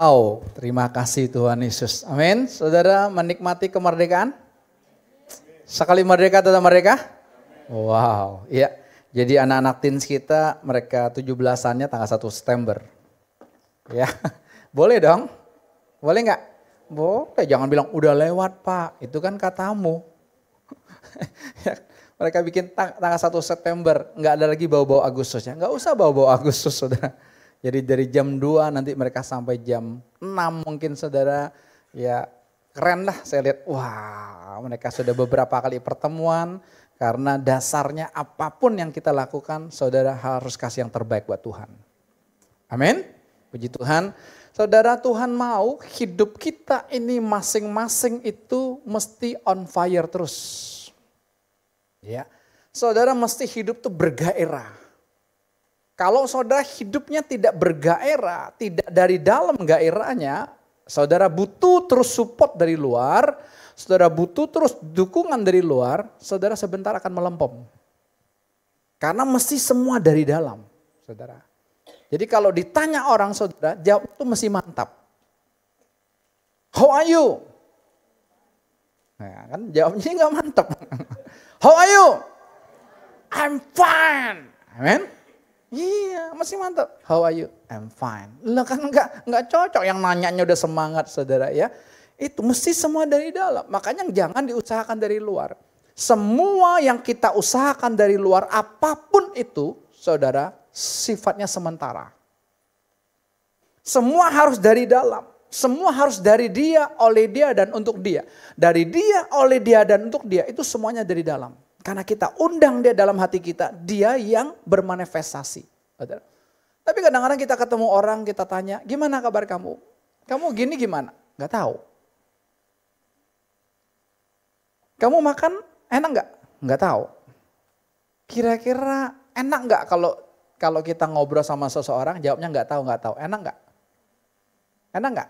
Wow, terima kasih Tuhan Yesus. Amin. Saudara menikmati kemerdekaan? Sekali merdeka tetap mereka. Wow, iya. Jadi anak-anak teens kita mereka 17-annya tanggal 1 September. Ya, boleh dong? Boleh nggak? Boleh, jangan bilang udah lewat pak, itu kan katamu. Ya, mereka bikin tanggal 1 September, nggak ada lagi bau-bau Agustusnya. Nggak usah bau-bau Agustus saudara jadi dari jam 2 nanti mereka sampai jam 6 mungkin saudara ya keren lah saya lihat wah mereka sudah beberapa kali pertemuan karena dasarnya apapun yang kita lakukan saudara harus kasih yang terbaik buat Tuhan. Amin. Puji Tuhan. Saudara Tuhan mau hidup kita ini masing-masing itu mesti on fire terus. Ya. Saudara mesti hidup tuh bergairah. Kalau saudara hidupnya tidak bergairah, tidak dari dalam gairahnya, saudara butuh terus support dari luar, saudara butuh terus dukungan dari luar, saudara sebentar akan melempem. Karena mesti semua dari dalam, saudara. Jadi kalau ditanya orang saudara, jawab itu mesti mantap. How are you? Nah, kan jawabnya nggak mantap. How are you? I'm fine. Amen. Iya, masih mantap. How are you? I'm fine. Lah kan enggak enggak cocok yang nanyanya udah semangat Saudara ya. Itu mesti semua dari dalam. Makanya jangan diusahakan dari luar. Semua yang kita usahakan dari luar apapun itu Saudara sifatnya sementara. Semua harus dari dalam. Semua harus dari dia, oleh dia dan untuk dia. Dari dia, oleh dia dan untuk dia itu semuanya dari dalam. Karena kita undang dia dalam hati kita, dia yang bermanifestasi. Tapi kadang-kadang kita ketemu orang, kita tanya, gimana kabar kamu? Kamu gini gimana? Gak tahu. Kamu makan enak gak? Gak tahu. Kira-kira enak gak kalau kalau kita ngobrol sama seseorang jawabnya gak tahu gak tahu enak gak? enak gak?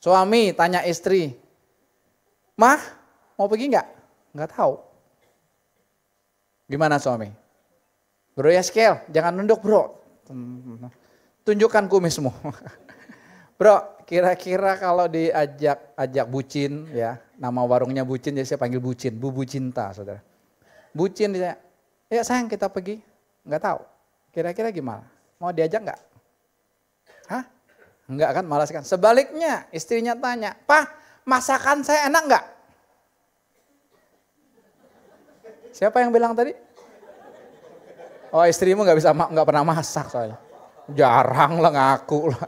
suami tanya istri mah mau pergi nggak Gak tahu Gimana suami? Bro ya scale jangan nunduk bro. Tunjukkan kumismu. Bro, kira-kira kalau diajak ajak bucin ya, nama warungnya bucin jadi saya panggil bucin, bubu cinta saudara. Bucin dia, ya sayang kita pergi, nggak tahu. Kira-kira gimana? Mau diajak nggak? Hah? Enggak kan, malas kan. Sebaliknya istrinya tanya, Pak masakan saya enak nggak? Siapa yang bilang tadi? Oh istrimu nggak bisa nggak pernah masak soalnya. Jarang lah ngaku lah.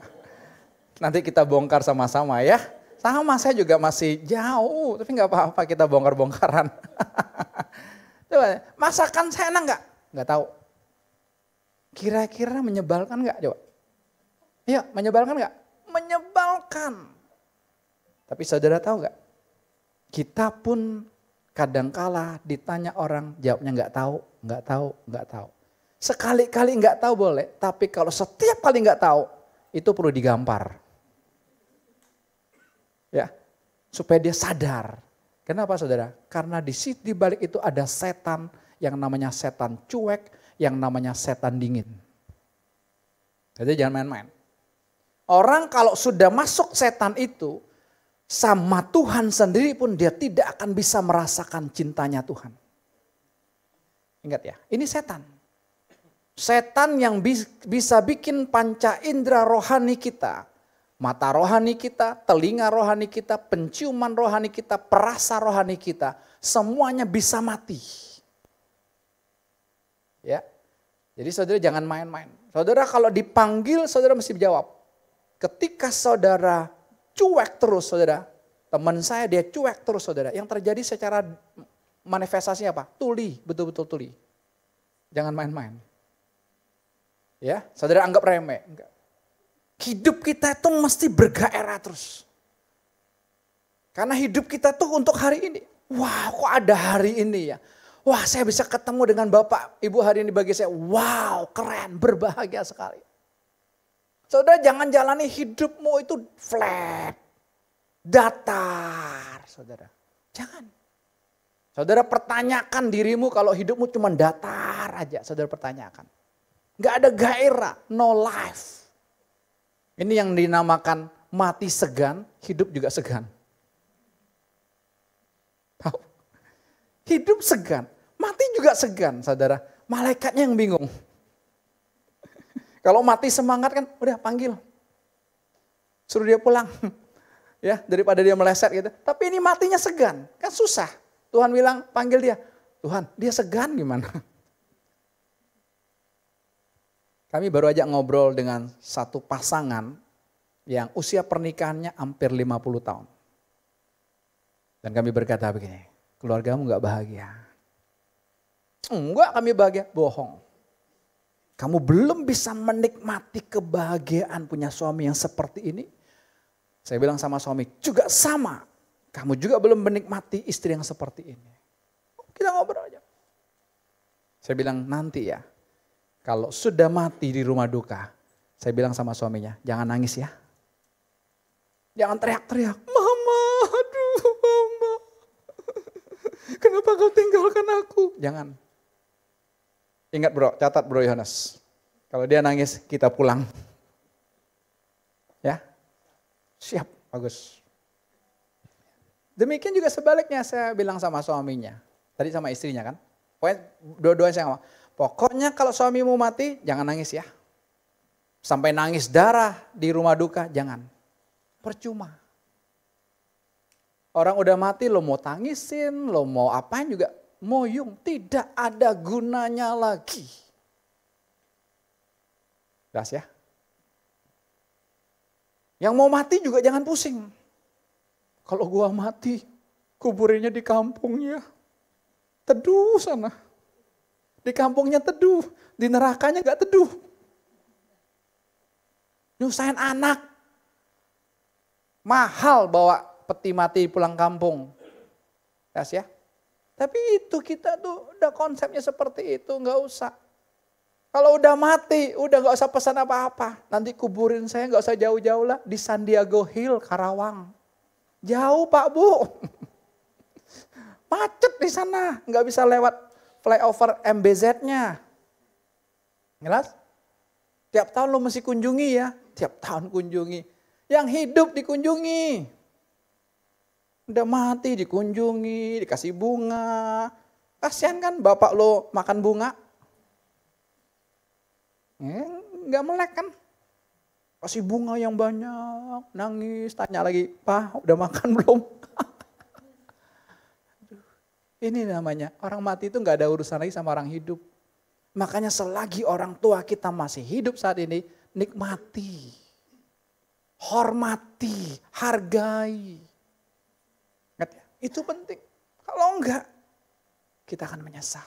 Nanti kita bongkar sama-sama ya. Sama saya juga masih jauh, tapi nggak apa-apa kita bongkar-bongkaran. coba, masakan saya enak nggak? Nggak tahu. Kira-kira menyebalkan nggak? Coba. Iya, menyebalkan nggak? Menyebalkan. Tapi saudara tahu nggak? Kita pun kadang Kadangkala ditanya orang, jawabnya nggak tahu, nggak tahu, nggak tahu. Sekali-kali nggak tahu boleh, tapi kalau setiap kali nggak tahu, itu perlu digampar. Ya, supaya dia sadar. Kenapa saudara? Karena di di balik itu ada setan yang namanya setan cuek, yang namanya setan dingin. Jadi jangan main-main. Orang kalau sudah masuk setan itu, sama Tuhan sendiri pun dia tidak akan bisa merasakan cintanya Tuhan. Ingat ya, ini setan. Setan yang bisa bikin panca indera rohani kita, mata rohani kita, telinga rohani kita, penciuman rohani kita, perasa rohani kita, semuanya bisa mati. Ya. Jadi saudara jangan main-main. Saudara kalau dipanggil saudara mesti jawab. Ketika saudara cuek terus saudara. Teman saya dia cuek terus saudara. Yang terjadi secara manifestasinya apa? Tuli, betul-betul tuli. Jangan main-main. Ya, saudara anggap remeh. Enggak. Hidup kita itu mesti bergairah terus. Karena hidup kita tuh untuk hari ini. Wah kok ada hari ini ya. Wah saya bisa ketemu dengan Bapak Ibu hari ini bagi saya. Wow keren berbahagia sekali. Saudara jangan jalani hidupmu itu flat, datar, saudara. Jangan. Saudara pertanyakan dirimu kalau hidupmu cuma datar aja, saudara pertanyakan. Gak ada gairah, no life. Ini yang dinamakan mati segan, hidup juga segan. Hidup segan, mati juga segan, saudara. Malaikatnya yang bingung. Kalau mati semangat kan udah panggil. Suruh dia pulang. ya, daripada dia meleset gitu. Tapi ini matinya segan, kan susah. Tuhan bilang panggil dia. Tuhan, dia segan gimana? Kami baru aja ngobrol dengan satu pasangan yang usia pernikahannya hampir 50 tahun. Dan kami berkata begini, keluargamu gak bahagia. Enggak kami bahagia, bohong kamu belum bisa menikmati kebahagiaan punya suami yang seperti ini, saya bilang sama suami, juga sama. Kamu juga belum menikmati istri yang seperti ini. Kita ngobrol aja. Saya bilang nanti ya, kalau sudah mati di rumah duka, saya bilang sama suaminya, jangan nangis ya. Jangan teriak-teriak, mama, aduh mama. Kenapa kau tinggalkan aku? Jangan. Ingat bro, catat bro Yohanes. Kalau dia nangis, kita pulang. Ya, siap bagus. Demikian juga sebaliknya saya bilang sama suaminya. Tadi sama istrinya kan. Pokoknya dua-duanya saya ngomong. Pokoknya kalau suamimu mati, jangan nangis ya. Sampai nangis darah di rumah duka, jangan. Percuma. Orang udah mati, lo mau tangisin, lo mau apain juga moyung, tidak ada gunanya lagi. Das ya. Yang mau mati juga jangan pusing. Kalau gua mati, kuburinya di kampungnya. Teduh sana. Di kampungnya teduh, di nerakanya gak teduh. Nyusahin anak. Mahal bawa peti mati pulang kampung. Das ya. Tapi itu kita tuh udah konsepnya seperti itu, nggak usah. Kalau udah mati, udah nggak usah pesan apa-apa. Nanti kuburin saya nggak usah jauh-jauh lah di San Diego Hill, Karawang. Jauh Pak Bu. Macet di sana, nggak bisa lewat flyover MBZ-nya. Jelas? Tiap tahun lo mesti kunjungi ya, tiap tahun kunjungi. Yang hidup dikunjungi, Udah mati, dikunjungi, dikasih bunga. Kasihan kan bapak lo makan bunga? Eh, nggak eh, melek kan? Kasih bunga yang banyak, nangis, tanya lagi, Pak udah makan belum? Ini namanya, orang mati itu nggak ada urusan lagi sama orang hidup. Makanya selagi orang tua kita masih hidup saat ini, nikmati, hormati, hargai. Itu penting. Kalau enggak, kita akan menyesal.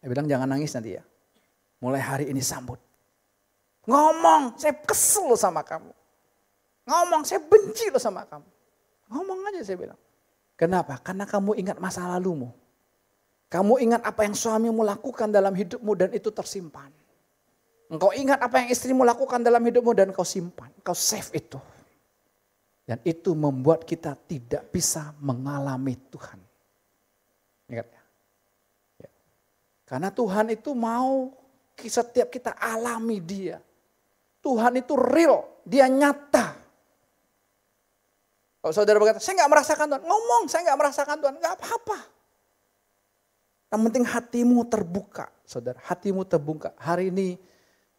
Saya bilang jangan nangis nanti ya. Mulai hari ini sambut. Ngomong, saya kesel loh sama kamu. Ngomong, saya benci loh sama kamu. Ngomong aja saya bilang. Kenapa? Karena kamu ingat masa lalumu. Kamu ingat apa yang suamimu lakukan dalam hidupmu dan itu tersimpan. Engkau ingat apa yang istrimu lakukan dalam hidupmu dan kau simpan. Kau save itu. Dan itu membuat kita tidak bisa mengalami Tuhan. Ingat ya. ya. Karena Tuhan itu mau setiap kita alami dia. Tuhan itu real, dia nyata. Kalau saudara berkata, saya nggak merasakan Tuhan. Ngomong, saya nggak merasakan Tuhan. Nggak apa-apa. Yang penting hatimu terbuka, saudara. Hatimu terbuka. Hari ini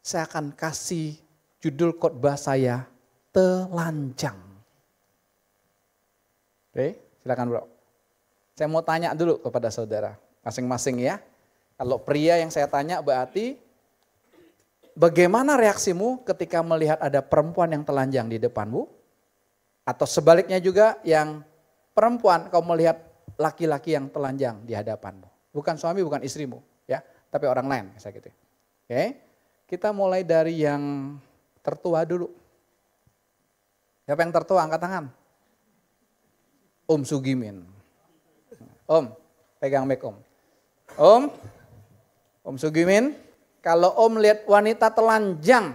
saya akan kasih judul khotbah saya, telanjang. Oke, silakan bro. Saya mau tanya dulu kepada saudara masing-masing ya. Kalau pria yang saya tanya berarti bagaimana reaksimu ketika melihat ada perempuan yang telanjang di depanmu? Atau sebaliknya juga yang perempuan kau melihat laki-laki yang telanjang di hadapanmu. Bukan suami, bukan istrimu ya, tapi orang lain misalnya gitu. Oke. Kita mulai dari yang tertua dulu. Siapa yang tertua angkat tangan? Om Sugimin. Om, pegang mic Om. Om, Om Sugimin, kalau Om lihat wanita telanjang,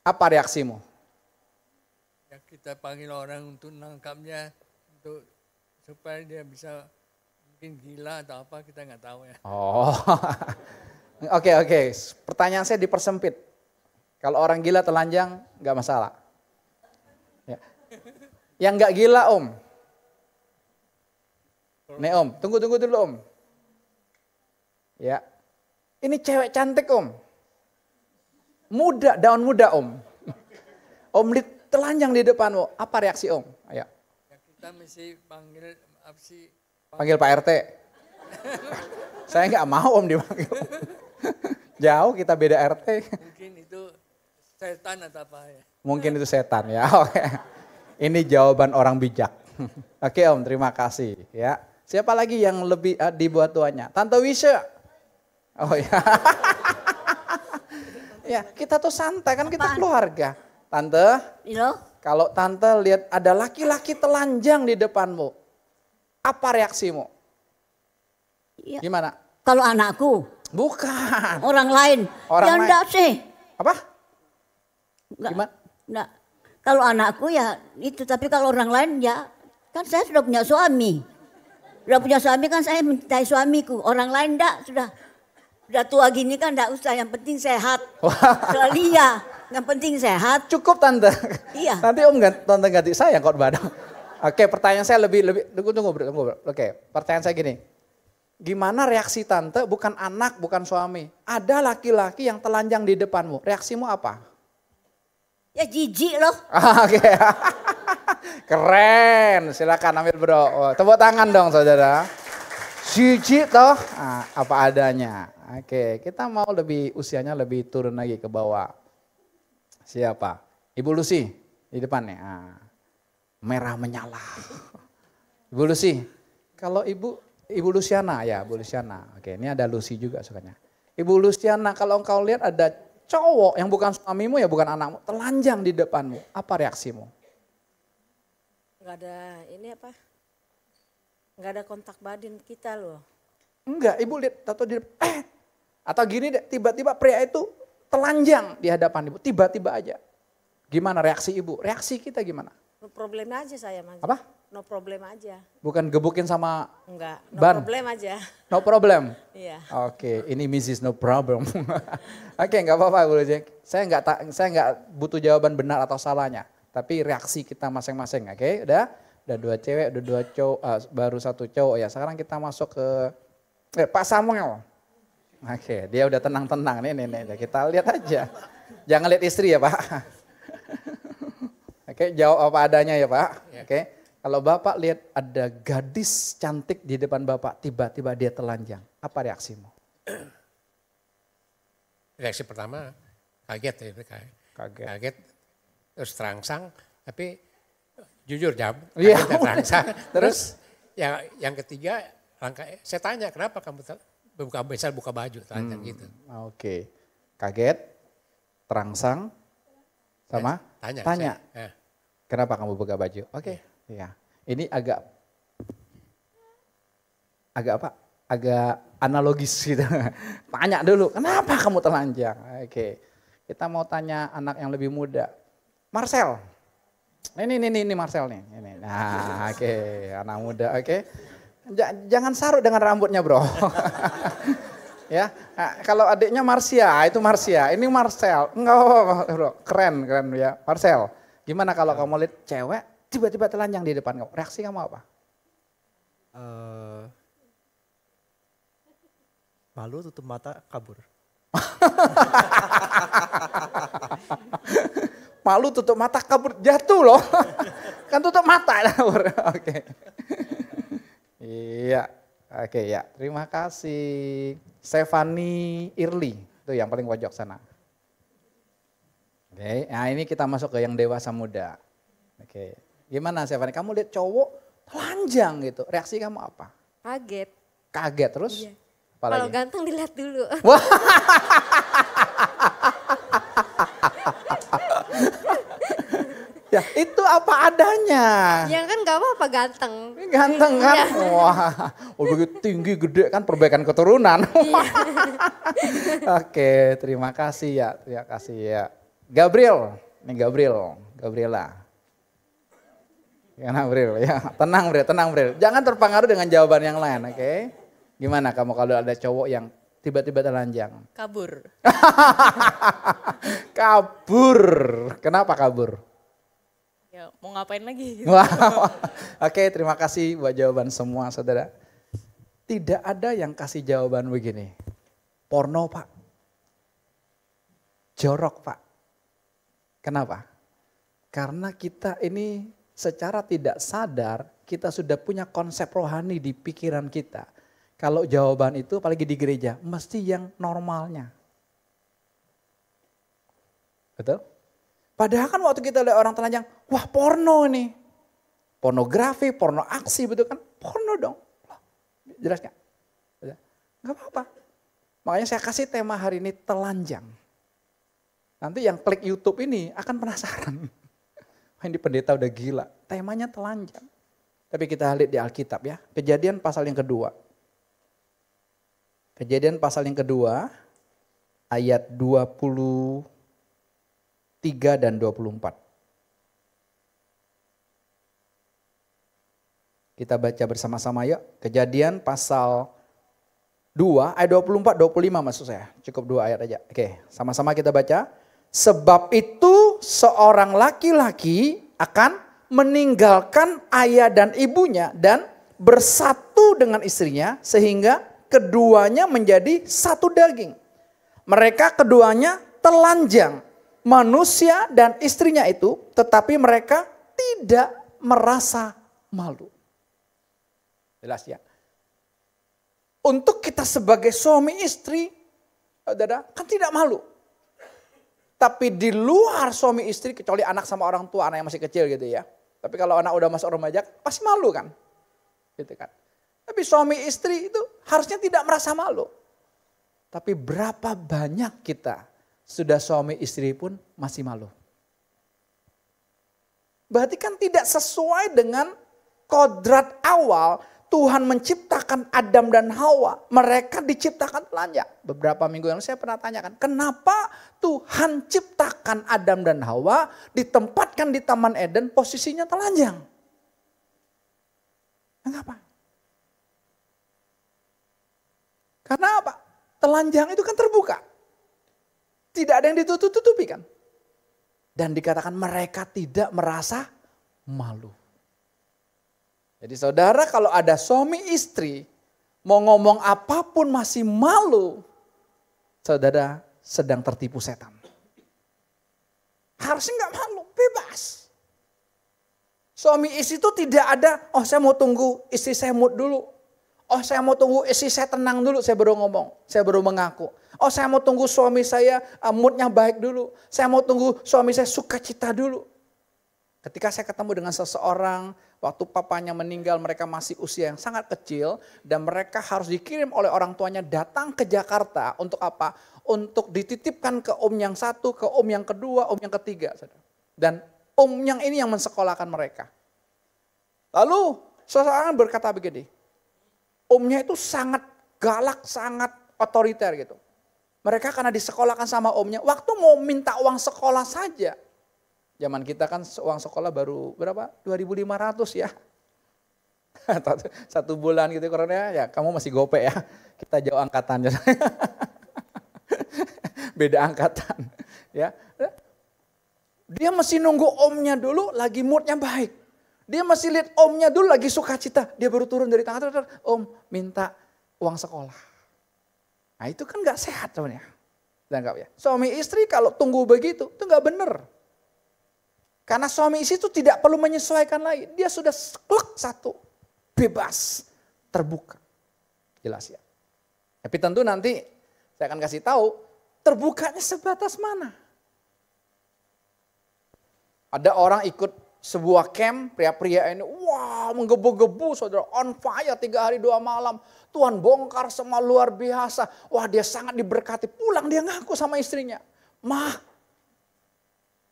apa reaksimu? Ya kita panggil orang untuk nangkapnya, untuk supaya dia bisa mungkin gila atau apa kita nggak tahu ya. Oh, oke oke. Okay, okay. Pertanyaan saya dipersempit. Kalau orang gila telanjang nggak masalah. Yang nggak gila om. Nih om, tunggu tunggu dulu om. Ya, ini cewek cantik om. Muda, daun muda om. Om lihat telanjang di depan om. Apa reaksi om? Ayo. Ya, kita mesti panggil apa sih? Panggil Pak RT. Saya nggak mau om dipanggil. Jauh kita beda RT. Mungkin itu setan atau apa ya? Mungkin itu setan ya. Oke. Ini jawaban orang bijak. Oke Om, terima kasih ya. Siapa lagi yang lebih uh, dibuat tuanya? Tante Wisha. Oh ya. ya, kita tuh santai kan kita keluarga. Tante? Iya. Kalau tante lihat ada laki-laki telanjang di depanmu, apa reaksimu? Ya. Gimana? Kalau anakku? Bukan. Orang lain. Orang ya lain. enggak sih. Apa? Enggak. Gimana? Enggak. Kalau anakku ya itu, tapi kalau orang lain ya kan saya sudah punya suami. Sudah punya suami kan saya mencintai suamiku. Orang lain enggak sudah sudah tua gini kan enggak usah, yang penting sehat. Selalu iya, yang penting sehat. Cukup tante. Iya. Nanti om nggak tante ganti saya kok badan Oke, pertanyaan saya lebih lebih tunggu tunggu bro, tunggu Oke, pertanyaan saya gini. Gimana reaksi tante bukan anak, bukan suami. Ada laki-laki yang telanjang di depanmu. Reaksimu apa? Ya jijik loh. Ah, oke. Keren. Silakan ambil bro. Oh, tepuk tangan dong saudara. Jijik toh nah, apa adanya. Oke, kita mau lebih usianya lebih turun lagi ke bawah. Siapa? Ibu Lucy di depan nih. Nah, merah menyala. Ibu Lucy. Kalau Ibu Ibu Luciana ya, Ibu Luciana. Oke, ini ada Lucy juga sukanya. Ibu Luciana, kalau engkau lihat ada cowok yang bukan suamimu ya bukan anakmu telanjang di depanmu, apa reaksimu? nggak ada ini apa? nggak ada kontak badan kita loh. Enggak, ibu lihat atau di eh atau gini deh, tiba-tiba pria itu telanjang di hadapan ibu, tiba-tiba aja. Gimana reaksi ibu? Reaksi kita gimana? problemnya aja saya mas. Apa? no problem aja. Bukan gebukin sama Enggak, no ban. problem aja. No problem? Iya. Oke, okay, ini Mrs. No Problem. Oke, okay, nggak apa-apa Bu Jack. Saya nggak saya nggak butuh jawaban benar atau salahnya. Tapi reaksi kita masing-masing, oke? Okay? Udah? Udah dua cewek, udah dua cowok, uh, baru satu cowok ya. Sekarang kita masuk ke eh, Pak Samuel. Oke, okay, dia udah tenang-tenang nih, nih, nih. Kita lihat aja. Jangan lihat istri ya Pak. oke, okay, jawab apa adanya ya Pak. Oke. Okay. Kalau Bapak lihat ada gadis cantik di depan Bapak, tiba-tiba dia telanjang. Apa reaksimu? Reaksi pertama kaget ya. Kaget. kaget. Terus terangsang, tapi jujur jam. Iya. Terangsang. terus ya, yang ketiga langkah saya tanya kenapa kamu buka besar buka baju tanya hmm, gitu. Oke. Okay. Kaget, terangsang, sama tanya. Tanya. Saya, eh. Kenapa kamu buka baju? Oke. Okay. Ya Ya, ini agak agak apa? Agak analogis gitu. Tanya dulu, kenapa kamu telanjang? Oke. Kita mau tanya anak yang lebih muda. Marcel. Ini ini ini, Marcel nih. Ini. Nah, oke, anak muda, oke. Okay. Jangan saru dengan rambutnya, Bro. ya. Nah, kalau adiknya Marsia, ah, itu Marsia. Ini Marcel. Enggak, bro. keren, keren ya. Marcel. Gimana kalau kamu lihat cewek tiba-tiba telanjang di depan kamu, reaksi kamu apa? Uh, malu tutup mata kabur. malu tutup mata kabur jatuh loh. kan tutup mata kabur. Oke. Iya. Oke ya. Terima kasih. Stefani Irli itu yang paling pojok sana. Oke, okay. nah ini kita masuk ke yang dewasa muda. Oke. Okay. Gimana Stephanie? Kamu lihat cowok telanjang gitu. Reaksi kamu apa? Kaget. Kaget terus? Iya. Kalau ganteng dilihat dulu. ya itu apa adanya. Ya kan gak apa-apa ganteng. Ganteng kan? Iya. Wah, oh, begitu tinggi gede kan perbaikan keturunan. Iya. Oke, terima kasih ya. Terima kasih ya. Gabriel, ini Gabriel, Gabriela. Enak ya, Bril, ya. Tenang Bril, tenang Bril. Jangan terpengaruh dengan jawaban yang lain, oke? Okay? Gimana kamu kalau ada cowok yang tiba-tiba telanjang? Kabur. kabur. Kenapa kabur? Ya, mau ngapain lagi? Gitu. Oke, okay, terima kasih buat jawaban semua saudara. Tidak ada yang kasih jawaban begini. Porno pak. Jorok pak. Kenapa? Karena kita ini secara tidak sadar kita sudah punya konsep rohani di pikiran kita. Kalau jawaban itu apalagi di gereja mesti yang normalnya. Betul? Padahal kan waktu kita lihat orang telanjang, wah porno ini Pornografi, porno aksi betul kan? Porno dong. Jelas gak? Gak apa-apa. Makanya saya kasih tema hari ini telanjang. Nanti yang klik YouTube ini akan penasaran. Ini pendeta udah gila, temanya telanjang. Tapi kita lihat di Alkitab ya, kejadian pasal yang kedua. Kejadian pasal yang kedua, ayat 23 dan 24. Kita baca bersama-sama yuk. Kejadian pasal 2 ayat 24 25 maksud saya. Cukup dua ayat aja. Oke, sama-sama kita baca. Sebab itu seorang laki-laki akan meninggalkan ayah dan ibunya dan bersatu dengan istrinya sehingga keduanya menjadi satu daging. Mereka keduanya telanjang, manusia dan istrinya itu, tetapi mereka tidak merasa malu. Jelas ya. Untuk kita sebagai suami istri, eh, kan tidak malu. Tapi di luar suami istri kecuali anak sama orang tua, anak yang masih kecil gitu ya. Tapi kalau anak udah masuk remaja pasti malu kan. Gitu kan. Tapi suami istri itu harusnya tidak merasa malu. Tapi berapa banyak kita sudah suami istri pun masih malu. Berarti kan tidak sesuai dengan kodrat awal Tuhan menciptakan Adam dan Hawa, mereka diciptakan telanjang. Beberapa minggu yang saya pernah tanyakan, kenapa Tuhan ciptakan Adam dan Hawa ditempatkan di Taman Eden posisinya telanjang? Kenapa? Karena apa? Telanjang itu kan terbuka. Tidak ada yang ditutup-tutupi kan? Dan dikatakan mereka tidak merasa malu. Jadi saudara kalau ada suami istri mau ngomong apapun masih malu, saudara sedang tertipu setan. Harusnya nggak malu, bebas. Suami istri itu tidak ada, oh saya mau tunggu istri saya mood dulu. Oh saya mau tunggu istri saya tenang dulu, saya baru ngomong, saya baru mengaku. Oh saya mau tunggu suami saya eh, moodnya baik dulu. Saya mau tunggu suami saya suka cita dulu. Ketika saya ketemu dengan seseorang Waktu papanya meninggal mereka masih usia yang sangat kecil dan mereka harus dikirim oleh orang tuanya datang ke Jakarta untuk apa? Untuk dititipkan ke om yang satu, ke om yang kedua, om yang ketiga. Dan om yang ini yang mensekolahkan mereka. Lalu seseorang berkata begini, omnya itu sangat galak, sangat otoriter gitu. Mereka karena disekolahkan sama omnya, waktu mau minta uang sekolah saja, Zaman kita kan uang sekolah baru berapa? 2.500 ya. Satu bulan gitu karena ya kamu masih gope ya. Kita jauh angkatannya. Beda angkatan. Ya. Dia masih nunggu omnya dulu lagi moodnya baik. Dia masih lihat omnya dulu lagi suka cita. Dia baru turun dari tangga, om minta uang sekolah. Nah itu kan gak sehat sebenarnya. Dianggap ya. Suami istri kalau tunggu begitu, itu gak bener. Karena suami istri itu tidak perlu menyesuaikan lagi. Dia sudah sekelak satu. Bebas. Terbuka. Jelas ya. Tapi tentu nanti saya akan kasih tahu terbukanya sebatas mana. Ada orang ikut sebuah camp, pria-pria ini, wah menggebu-gebu saudara, on fire tiga hari dua malam. Tuhan bongkar semua luar biasa. Wah dia sangat diberkati. Pulang dia ngaku sama istrinya. Mah,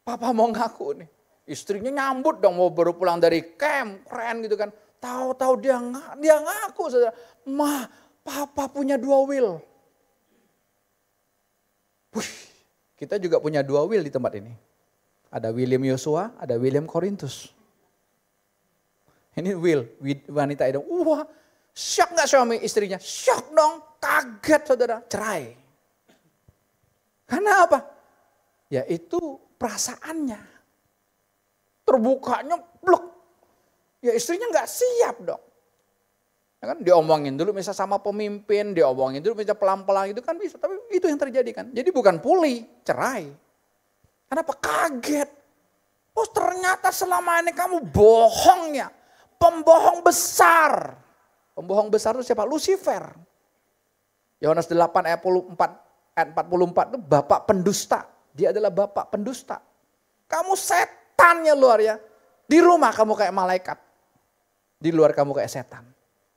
papa mau ngaku nih. Istrinya nyambut dong mau baru pulang dari camp, keren gitu kan. Tahu-tahu dia dia ngaku saudara, "Ma, papa punya dua will." Wih, kita juga punya dua will di tempat ini. Ada William Yosua, ada William Korintus. Ini will, wanita itu. Wah, Shock nggak suami istrinya? Shock dong, kaget saudara, cerai. Karena apa? Ya itu perasaannya terbukanya blok. Ya istrinya nggak siap dong. Ya kan diomongin dulu misalnya sama pemimpin, diomongin dulu misalnya pelan-pelan itu kan bisa. Tapi itu yang terjadi kan. Jadi bukan pulih, cerai. Kenapa kaget? Oh ternyata selama ini kamu bohongnya, Pembohong besar. Pembohong besar itu siapa? Lucifer. Yohanes 8 ayat 44, ayat 44 itu bapak pendusta. Dia adalah bapak pendusta. Kamu set setannya luar ya. Di rumah kamu kayak malaikat. Di luar kamu kayak setan.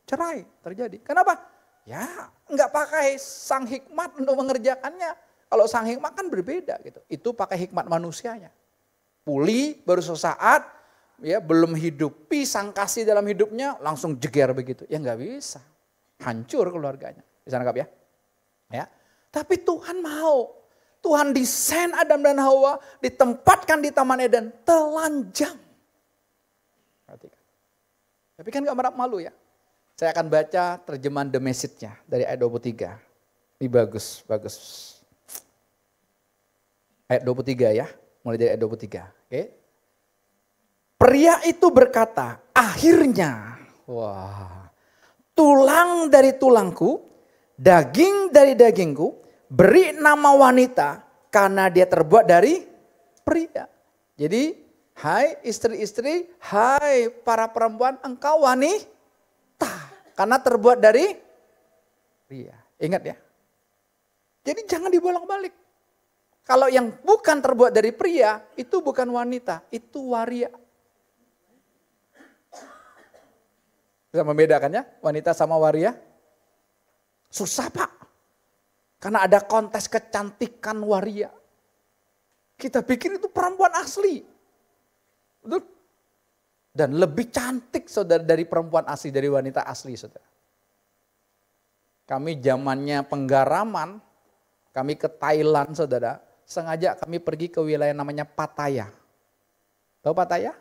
Cerai terjadi. Kenapa? Ya nggak pakai sang hikmat untuk mengerjakannya. Kalau sang hikmat kan berbeda gitu. Itu pakai hikmat manusianya. Puli baru sesaat ya belum hidupi sang kasih dalam hidupnya langsung jeger begitu. Ya nggak bisa. Hancur keluarganya. Bisa nangkap ya? Ya. Tapi Tuhan mau Tuhan desain Adam dan Hawa ditempatkan di Taman Eden telanjang. Tapi kan gak merap malu ya. Saya akan baca terjemahan The Message-nya dari ayat 23. Ini bagus, bagus. Ayat 23 ya, mulai dari ayat 23. Oke. Pria itu berkata, akhirnya, wah, tulang dari tulangku, daging dari dagingku, beri nama wanita karena dia terbuat dari pria. Jadi, hai istri-istri, hai para perempuan, engkau wanita karena terbuat dari pria. Ingat ya. Jadi jangan dibolak-balik. Kalau yang bukan terbuat dari pria, itu bukan wanita, itu waria. Bisa membedakannya wanita sama waria? Susah pak. Karena ada kontes kecantikan waria. Kita pikir itu perempuan asli. Betul? Dan lebih cantik saudara dari perempuan asli, dari wanita asli saudara. Kami zamannya penggaraman, kami ke Thailand saudara, sengaja kami pergi ke wilayah namanya Pattaya. Tahu Pattaya?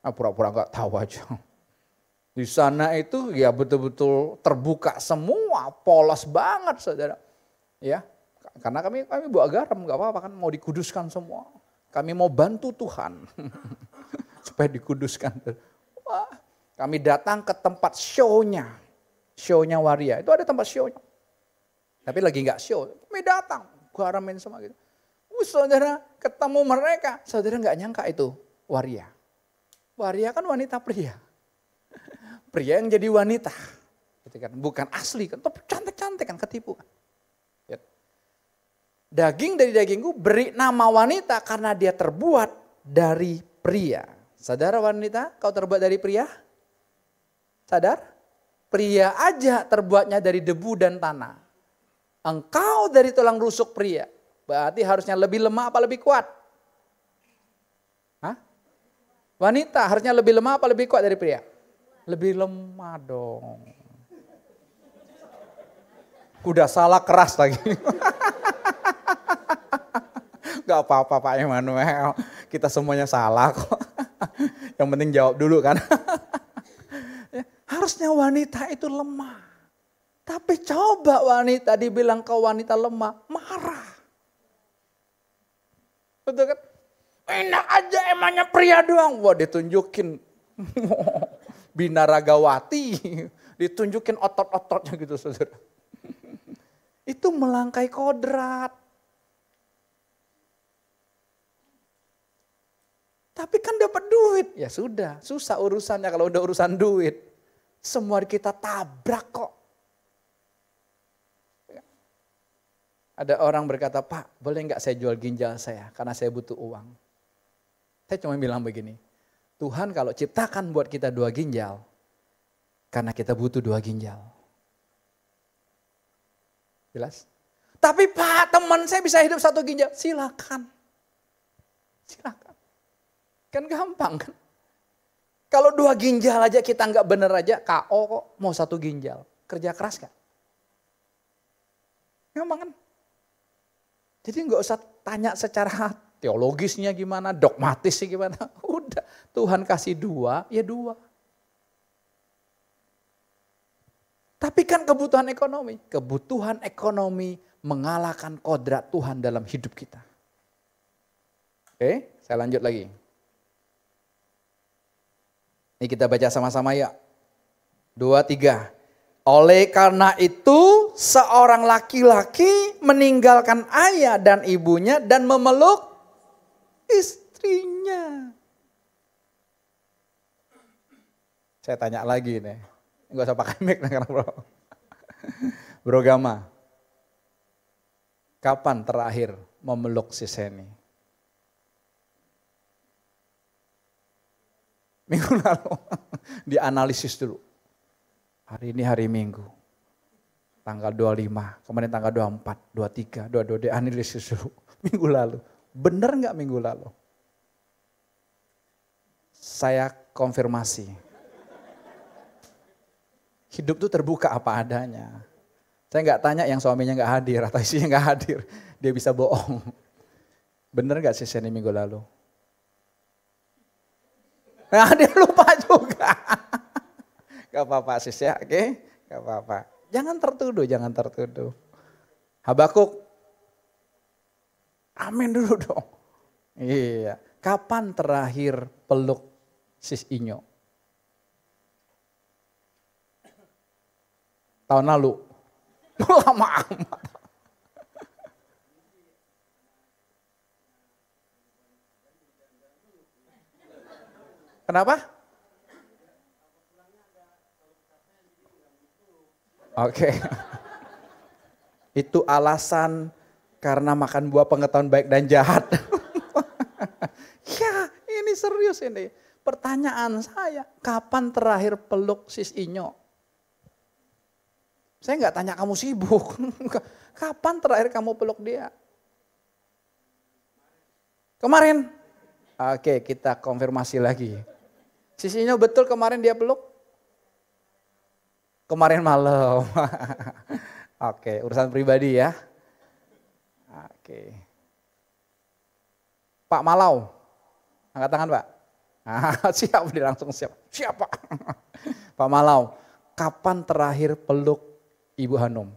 Ah, pura-pura nggak tahu aja. Di sana itu ya betul-betul terbuka semua, polos banget saudara. Ya, karena kami kami buat garam nggak apa-apa kan mau dikuduskan semua. Kami mau bantu Tuhan supaya dikuduskan. Wah, kami datang ke tempat shownya, shownya waria. Itu ada tempat show-nya. Tapi lagi nggak show. Kami datang. Garamin semua gitu. Uh, saudara ketemu mereka. Saudara nggak nyangka itu waria. Waria kan wanita pria. Pria yang jadi wanita. Gitu kan. Bukan asli kan. Tapi cantik-cantik kan ketipu kan. Daging dari dagingku beri nama wanita karena dia terbuat dari pria. Sadar wanita, kau terbuat dari pria? Sadar? Pria aja terbuatnya dari debu dan tanah. Engkau dari tulang rusuk pria. Berarti harusnya lebih lemah apa lebih kuat? Hah? Wanita harusnya lebih lemah apa lebih kuat dari pria? Lebih lemah dong. Udah salah keras lagi. Gak apa-apa Pak Emmanuel, kita semuanya salah kok. Yang penting jawab dulu kan. Harusnya wanita itu lemah. Tapi coba wanita dibilang kau wanita lemah, marah. Betul kan? Enak aja emangnya pria doang. Wah ditunjukin binaragawati. Ditunjukin otot-ototnya gitu saudara. Itu melangkai kodrat. Tapi kan dapat duit. Ya sudah, susah urusannya kalau udah urusan duit. Semua kita tabrak kok. Ada orang berkata, Pak boleh nggak saya jual ginjal saya karena saya butuh uang. Saya cuma bilang begini, Tuhan kalau ciptakan buat kita dua ginjal, karena kita butuh dua ginjal. Jelas? Tapi Pak teman saya bisa hidup satu ginjal, silakan. Silakan. Kan gampang kan? Kalau dua ginjal aja kita nggak bener aja, KO kok mau satu ginjal. Kerja keras kan? Gampang kan? Jadi nggak usah tanya secara teologisnya gimana, dogmatisnya gimana. Udah, Tuhan kasih dua, ya dua. Tapi kan kebutuhan ekonomi. Kebutuhan ekonomi mengalahkan kodrat Tuhan dalam hidup kita. Oke, saya lanjut lagi. Ini kita baca sama-sama ya. Dua, tiga. Oleh karena itu seorang laki-laki meninggalkan ayah dan ibunya dan memeluk istrinya. Saya tanya lagi nih. Enggak usah pakai mic karena bro. Bro Gama. Kapan terakhir memeluk si Seni? Minggu lalu dianalisis dulu. Hari ini hari Minggu. Tanggal 25, kemarin tanggal 24, 23, 22 analisis dulu. Minggu lalu. Bener nggak minggu lalu? Saya konfirmasi. Hidup tuh terbuka apa adanya. Saya nggak tanya yang suaminya nggak hadir atau isinya nggak hadir. Dia bisa bohong. Bener nggak sih ini minggu lalu? Nah dia lupa juga. Gak apa-apa sis ya, oke? Okay? Gak apa-apa. Jangan tertuduh, jangan tertuduh. Habakuk, amin dulu dong. Iya. Kapan terakhir peluk sis Inyo? Tahun lalu. Lama amat. Kenapa? Oke. Okay. Itu alasan karena makan buah pengetahuan baik dan jahat. ya, ini serius ini. Pertanyaan saya, kapan terakhir peluk sis Inyo? Saya nggak tanya kamu sibuk. kapan terakhir kamu peluk dia? Kemarin. Oke, kita konfirmasi lagi. Sisinya betul kemarin dia peluk? Kemarin malam. Oke, urusan pribadi ya. Oke. Pak Malau, angkat tangan Pak. siap, dia langsung siap. Siap Pak. Pak Malau, kapan terakhir peluk Ibu Hanum?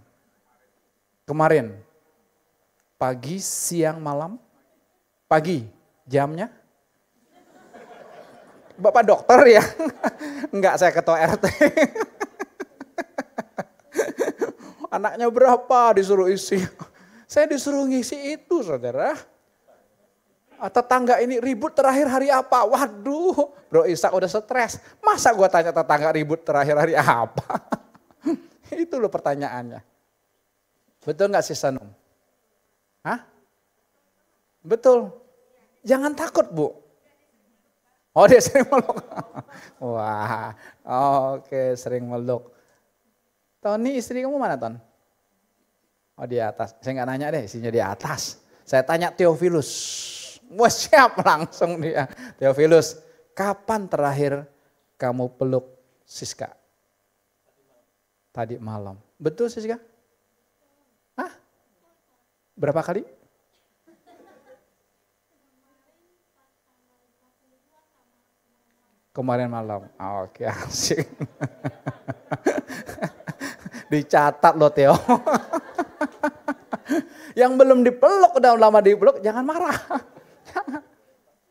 Kemarin. Pagi, siang, malam? Pagi. Jamnya? Bapak dokter ya? Enggak, saya ketua RT. Anaknya berapa disuruh isi? Saya disuruh ngisi itu, saudara. Ah, tetangga ini ribut terakhir hari apa? Waduh, bro Isak udah stres. Masa gue tanya tetangga ribut terakhir hari apa? itu loh pertanyaannya. Betul nggak sih Sanum? Hah? Betul. Jangan takut bu. Oh dia sering meluk. Wah, oke okay. sering meluk. Tony istri kamu mana Ton? Oh di atas. Saya nggak nanya deh istrinya di atas. Saya tanya Theophilus. Wah siap langsung dia. Theophilus, kapan terakhir kamu peluk Siska? Tadi malam. Betul Siska? Hah? Berapa kali? Kemarin malam. Oh, Oke, okay, asik. Dicatat loh Theo. yang belum dipeluk udah lama dipeluk jangan marah. jangan.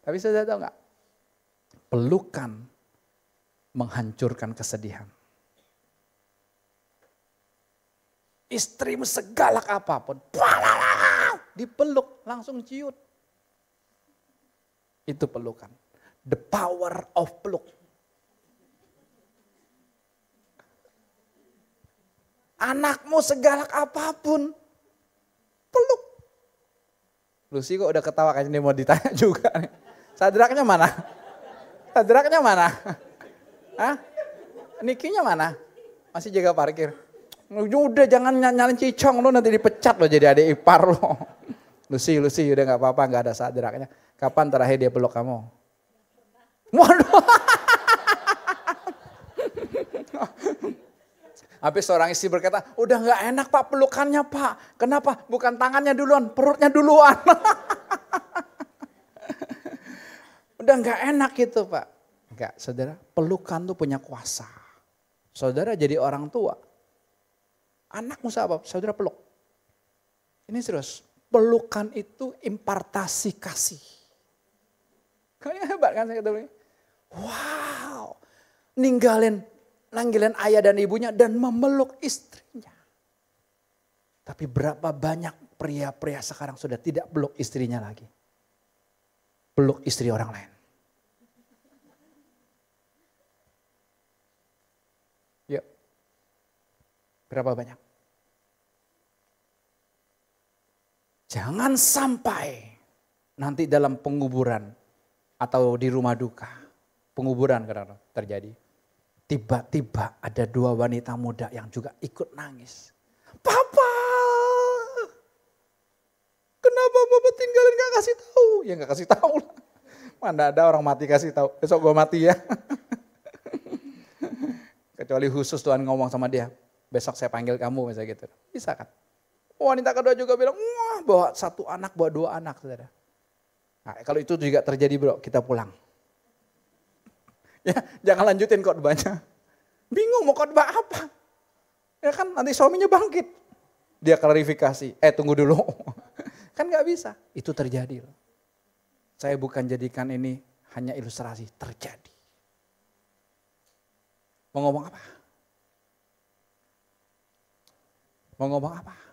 Tapi saya tahu nggak? Pelukan menghancurkan kesedihan. Istrimu segalak apapun, dipeluk langsung ciut. Itu pelukan. The power of peluk. Anakmu segalak apapun, peluk. Lucy kok udah ketawa kayaknya dia mau ditanya juga. Sadraknya mana? Sadraknya mana? Hah? Nikinya mana? Masih jaga parkir. Udah jangan nyalin cicong lo nanti dipecat lo jadi adik ipar lo. Lucy, Lucy udah gak apa-apa gak ada sadraknya. Kapan terakhir dia peluk kamu? Waduh. Habis seorang istri berkata, udah nggak enak pak pelukannya pak. Kenapa? Bukan tangannya duluan, perutnya duluan. udah nggak enak gitu pak. Enggak, saudara, pelukan tuh punya kuasa. Saudara jadi orang tua. Anakmu sahabat, saudara peluk. Ini serius, pelukan itu impartasi kasih. Kayaknya hebat kan saya ini. Wow. Ninggalin, nanggilin ayah dan ibunya dan memeluk istrinya. Tapi berapa banyak pria-pria sekarang sudah tidak peluk istrinya lagi. Peluk istri orang lain. Yuk. Berapa banyak? Jangan sampai nanti dalam penguburan atau di rumah duka penguburan karena terjadi. Tiba-tiba ada dua wanita muda yang juga ikut nangis. Papa, kenapa bapak tinggalin gak kasih tahu? Ya gak kasih tahu lah. Mana ada orang mati kasih tahu. Besok gue mati ya. Kecuali khusus Tuhan ngomong sama dia. Besok saya panggil kamu misalnya gitu. Bisa kan? Wanita kedua juga bilang, wah bawa satu anak, bawa dua anak saudara. Nah, kalau itu juga terjadi bro, kita pulang ya, jangan lanjutin khotbahnya. Bingung mau khotbah apa. Ya kan nanti suaminya bangkit. Dia klarifikasi, eh tunggu dulu. kan nggak bisa. Itu terjadi loh. Saya bukan jadikan ini hanya ilustrasi, terjadi. Mau ngomong apa? Mau ngomong apa?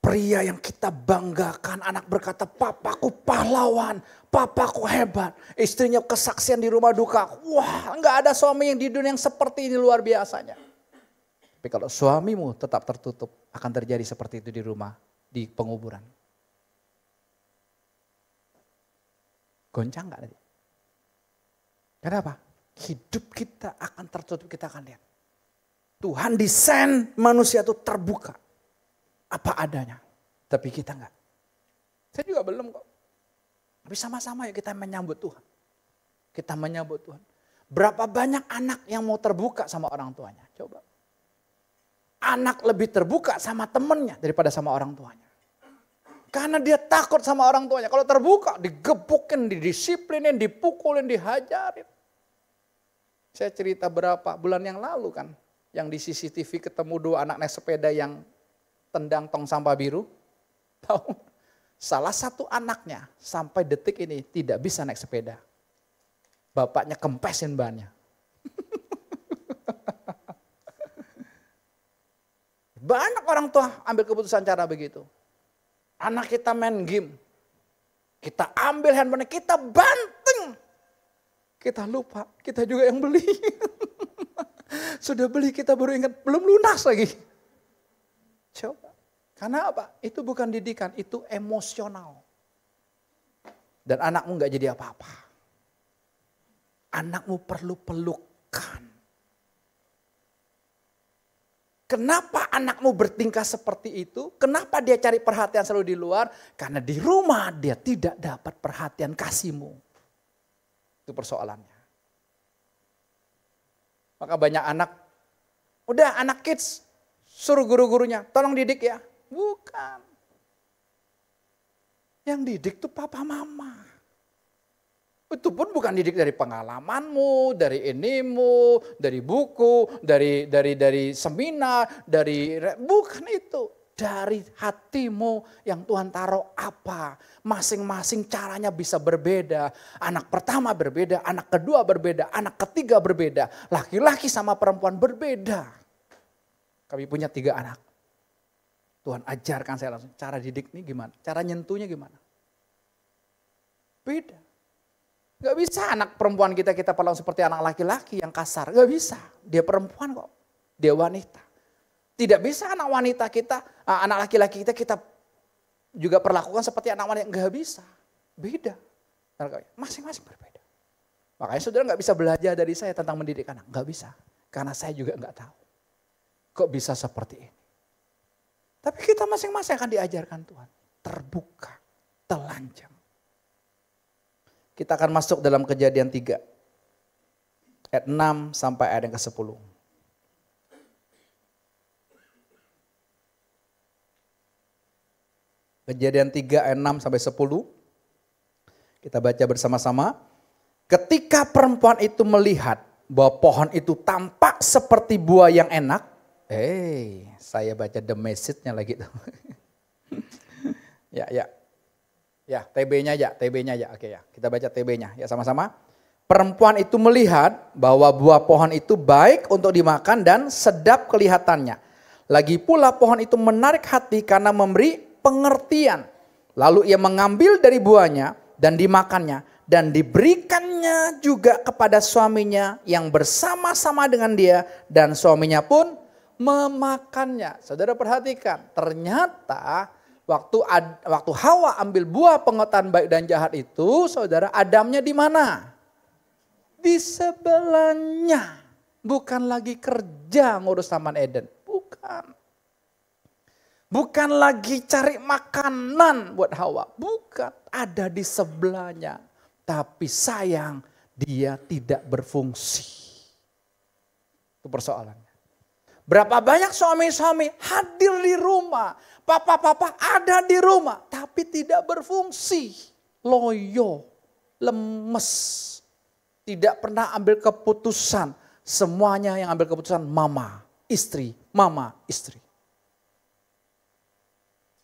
Pria yang kita banggakan, anak berkata, papaku pahlawan, papaku hebat. Istrinya kesaksian di rumah duka, wah nggak ada suami yang di dunia yang seperti ini luar biasanya. Tapi kalau suamimu tetap tertutup, akan terjadi seperti itu di rumah, di penguburan. Goncang nggak tadi? Kenapa? Hidup kita akan tertutup, kita akan lihat. Tuhan desain manusia itu terbuka apa adanya. Tapi kita enggak. Saya juga belum kok. Tapi sama-sama ya kita menyambut Tuhan. Kita menyambut Tuhan. Berapa banyak anak yang mau terbuka sama orang tuanya? Coba. Anak lebih terbuka sama temennya daripada sama orang tuanya. Karena dia takut sama orang tuanya. Kalau terbuka digebukin, didisiplinin, dipukulin, dihajarin. Saya cerita berapa bulan yang lalu kan. Yang di CCTV ketemu dua anak naik sepeda yang tendang tong sampah biru, tahu salah satu anaknya sampai detik ini tidak bisa naik sepeda. Bapaknya kempesin bannya. Banyak orang tua ambil keputusan cara begitu. Anak kita main game. Kita ambil handphone, kita banting. Kita lupa, kita juga yang beli. Sudah beli kita baru ingat, belum lunas lagi. Coba. Karena apa? Itu bukan didikan, itu emosional. Dan anakmu nggak jadi apa-apa. Anakmu perlu pelukan. Kenapa anakmu bertingkah seperti itu? Kenapa dia cari perhatian selalu di luar? Karena di rumah dia tidak dapat perhatian kasihmu. Itu persoalannya. Maka banyak anak, udah anak kids Suruh guru-gurunya, tolong didik ya. Bukan. Yang didik itu papa mama. Itu pun bukan didik dari pengalamanmu, dari inimu, dari buku, dari dari dari seminar, dari bukan itu. Dari hatimu yang Tuhan taruh apa. Masing-masing caranya bisa berbeda. Anak pertama berbeda, anak kedua berbeda, anak ketiga berbeda. Laki-laki sama perempuan berbeda. Kami punya tiga anak. Tuhan ajarkan saya langsung cara didik ini gimana, cara nyentuhnya gimana. Beda. Gak bisa anak perempuan kita kita perlu seperti anak laki-laki yang kasar. Gak bisa. Dia perempuan kok. Dia wanita. Tidak bisa anak wanita kita, anak laki-laki kita kita juga perlakukan seperti anak wanita. Gak bisa. Beda. Masing-masing berbeda. Makanya saudara gak bisa belajar dari saya tentang mendidik anak. Gak bisa. Karena saya juga gak tahu. Kok bisa seperti ini? Tapi kita masing-masing akan diajarkan Tuhan. Terbuka, telanjang. Kita akan masuk dalam kejadian tiga Ayat 6 sampai ayat yang ke sepuluh Kejadian 3 ayat 6 sampai 10. Kita baca bersama-sama. Ketika perempuan itu melihat bahwa pohon itu tampak seperti buah yang enak hey, saya baca the message-nya lagi tuh. ya, ya. Ya, TB-nya aja, TB-nya aja. Oke ya, kita baca TB-nya ya sama-sama. Perempuan itu melihat bahwa buah pohon itu baik untuk dimakan dan sedap kelihatannya. Lagi pula pohon itu menarik hati karena memberi pengertian. Lalu ia mengambil dari buahnya dan dimakannya dan diberikannya juga kepada suaminya yang bersama-sama dengan dia dan suaminya pun memakannya. Saudara perhatikan, ternyata waktu ad, waktu Hawa ambil buah pengetahuan baik dan jahat itu, saudara Adamnya di mana? Di sebelahnya. Bukan lagi kerja ngurus Taman Eden, bukan. Bukan lagi cari makanan buat Hawa, bukan. Ada di sebelahnya. Tapi sayang dia tidak berfungsi. Itu persoalannya. Berapa banyak suami-suami hadir di rumah. Papa-papa ada di rumah. Tapi tidak berfungsi. Loyo. Lemes. Tidak pernah ambil keputusan. Semuanya yang ambil keputusan mama, istri, mama, istri.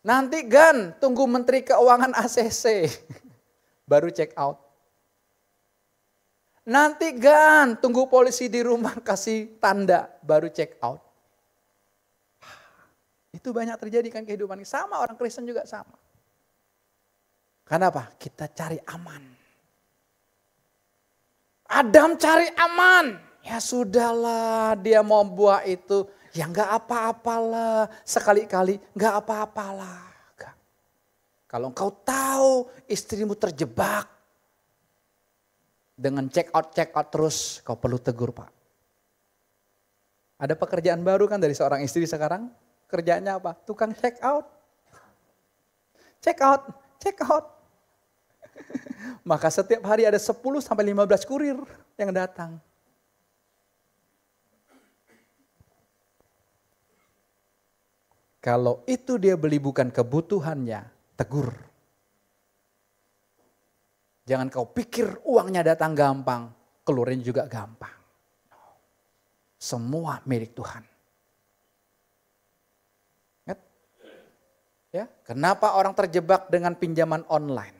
Nanti gan tunggu Menteri Keuangan ACC. Baru check out. Nanti gan tunggu polisi di rumah kasih tanda baru check out. Itu banyak terjadi kan kehidupan. Sama orang Kristen juga sama. Kenapa? Kita cari aman. Adam cari aman. Ya sudahlah dia mau buah itu. Ya nggak apa-apalah. Sekali-kali nggak apa-apalah. Kalau engkau tahu istrimu terjebak. Dengan check out, check out terus. Kau perlu tegur pak. Ada pekerjaan baru kan dari seorang istri sekarang? kerjanya apa? Tukang check out. Check out, check out. Maka setiap hari ada 10 sampai 15 kurir yang datang. Kalau itu dia beli bukan kebutuhannya, tegur. Jangan kau pikir uangnya datang gampang, keluarin juga gampang. Semua milik Tuhan. Ya, kenapa orang terjebak dengan pinjaman online?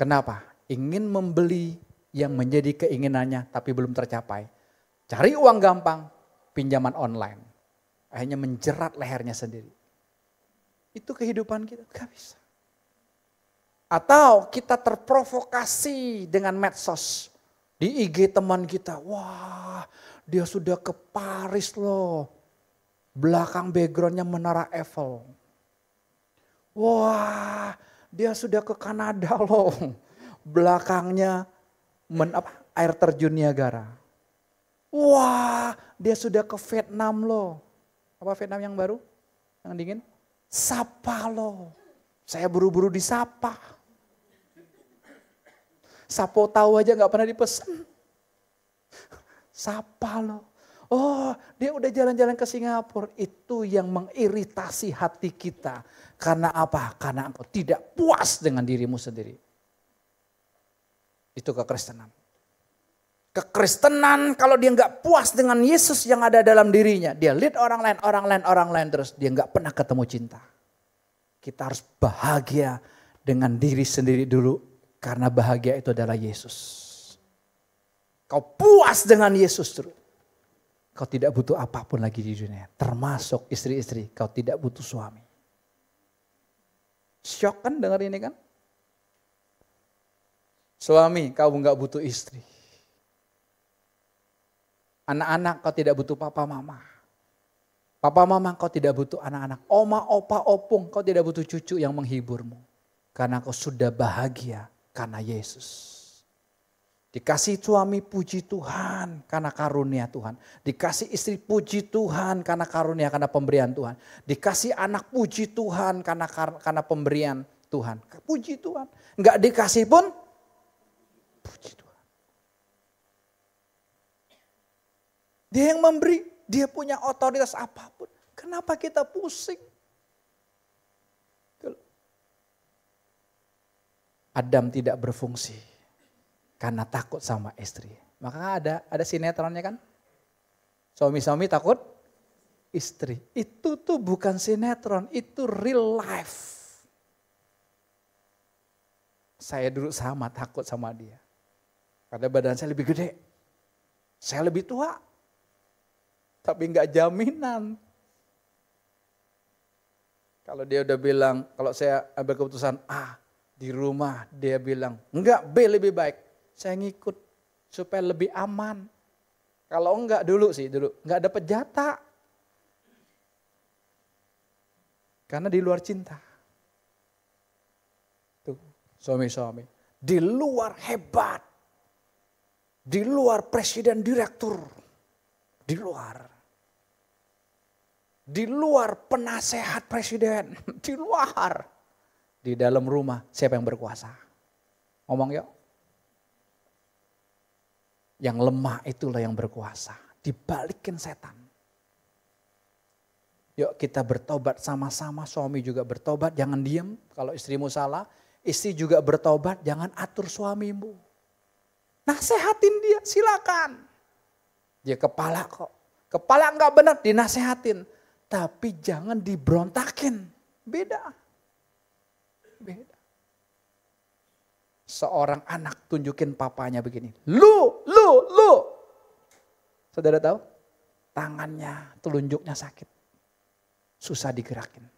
Kenapa? Ingin membeli yang menjadi keinginannya tapi belum tercapai. Cari uang gampang, pinjaman online. Akhirnya menjerat lehernya sendiri. Itu kehidupan kita, gak bisa. Atau kita terprovokasi dengan medsos. Di IG teman kita, wah dia sudah ke Paris loh. Belakang backgroundnya menara Eiffel. Wah, dia sudah ke Kanada loh. Belakangnya men, apa, air terjun Niagara. Wah, dia sudah ke Vietnam loh. Apa Vietnam yang baru? Yang dingin? Sapa loh. Saya buru-buru disapa. Sapo tahu aja nggak pernah dipesan. Sapa loh. Oh, dia udah jalan-jalan ke Singapura. Itu yang mengiritasi hati kita. Karena apa? Karena engkau tidak puas dengan dirimu sendiri. Itu kekristenan. Kekristenan kalau dia nggak puas dengan Yesus yang ada dalam dirinya. Dia lihat orang lain, orang lain, orang lain terus. Dia nggak pernah ketemu cinta. Kita harus bahagia dengan diri sendiri dulu. Karena bahagia itu adalah Yesus. Kau puas dengan Yesus terus. Kau tidak butuh apapun lagi di dunia. Termasuk istri-istri. Kau tidak butuh suami. Syok kan dengar ini kan? Suami, kau nggak butuh istri. Anak-anak kau tidak butuh papa mama. Papa mama kau tidak butuh anak-anak. Oma, opa, opung kau tidak butuh cucu yang menghiburmu. Karena kau sudah bahagia karena Yesus. Dikasih suami puji Tuhan karena karunia Tuhan. Dikasih istri puji Tuhan karena karunia karena pemberian Tuhan. Dikasih anak puji Tuhan karena karena pemberian Tuhan. Puji Tuhan. Enggak dikasih pun puji Tuhan. Dia yang memberi, dia punya otoritas apapun. Kenapa kita pusing? Adam tidak berfungsi karena takut sama istri. Maka ada ada sinetronnya kan? Suami-suami takut istri. Itu tuh bukan sinetron, itu real life. Saya dulu sama takut sama dia. Karena badan saya lebih gede. Saya lebih tua. Tapi nggak jaminan. Kalau dia udah bilang, kalau saya ambil keputusan A, di rumah dia bilang, enggak B lebih baik saya ngikut supaya lebih aman. Kalau enggak dulu sih dulu, enggak dapat jatah. Karena di luar cinta. Tuh, suami-suami. Di luar hebat. Di luar presiden direktur. Di luar. Di luar penasehat presiden. Di luar. Di dalam rumah siapa yang berkuasa? Ngomong yuk. Yang lemah itulah yang berkuasa. Dibalikin setan. Yuk kita bertobat sama-sama, suami juga bertobat, jangan diem kalau istrimu salah. Istri juga bertobat, jangan atur suamimu. Nasehatin dia, silakan. Dia kepala kok. Kepala enggak benar, dinasehatin. Tapi jangan diberontakin. Beda. Beda seorang anak tunjukin papanya begini. Lu, lu, lu. Saudara tahu? Tangannya, telunjuknya sakit. Susah digerakin.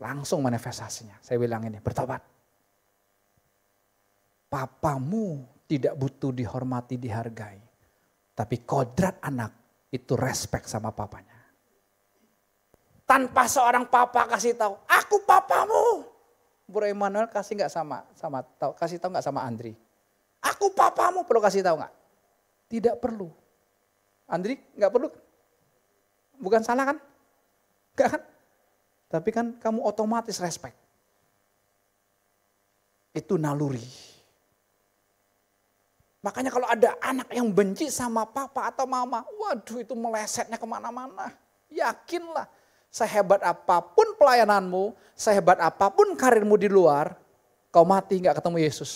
Langsung manifestasinya. Saya bilang ini, bertobat. Papamu tidak butuh dihormati, dihargai. Tapi kodrat anak itu respect sama papanya. Tanpa seorang papa kasih tahu, aku papamu. Bro Emmanuel kasih nggak sama sama tahu kasih tahu nggak sama Andri? Aku papamu perlu kasih tahu nggak? Tidak perlu. Andri nggak perlu. Bukan salah kan? Gak kan? Tapi kan kamu otomatis respect. Itu naluri. Makanya kalau ada anak yang benci sama papa atau mama, waduh itu melesetnya kemana-mana. Yakinlah sehebat apapun pelayananmu, sehebat apapun karirmu di luar, kau mati nggak ketemu Yesus.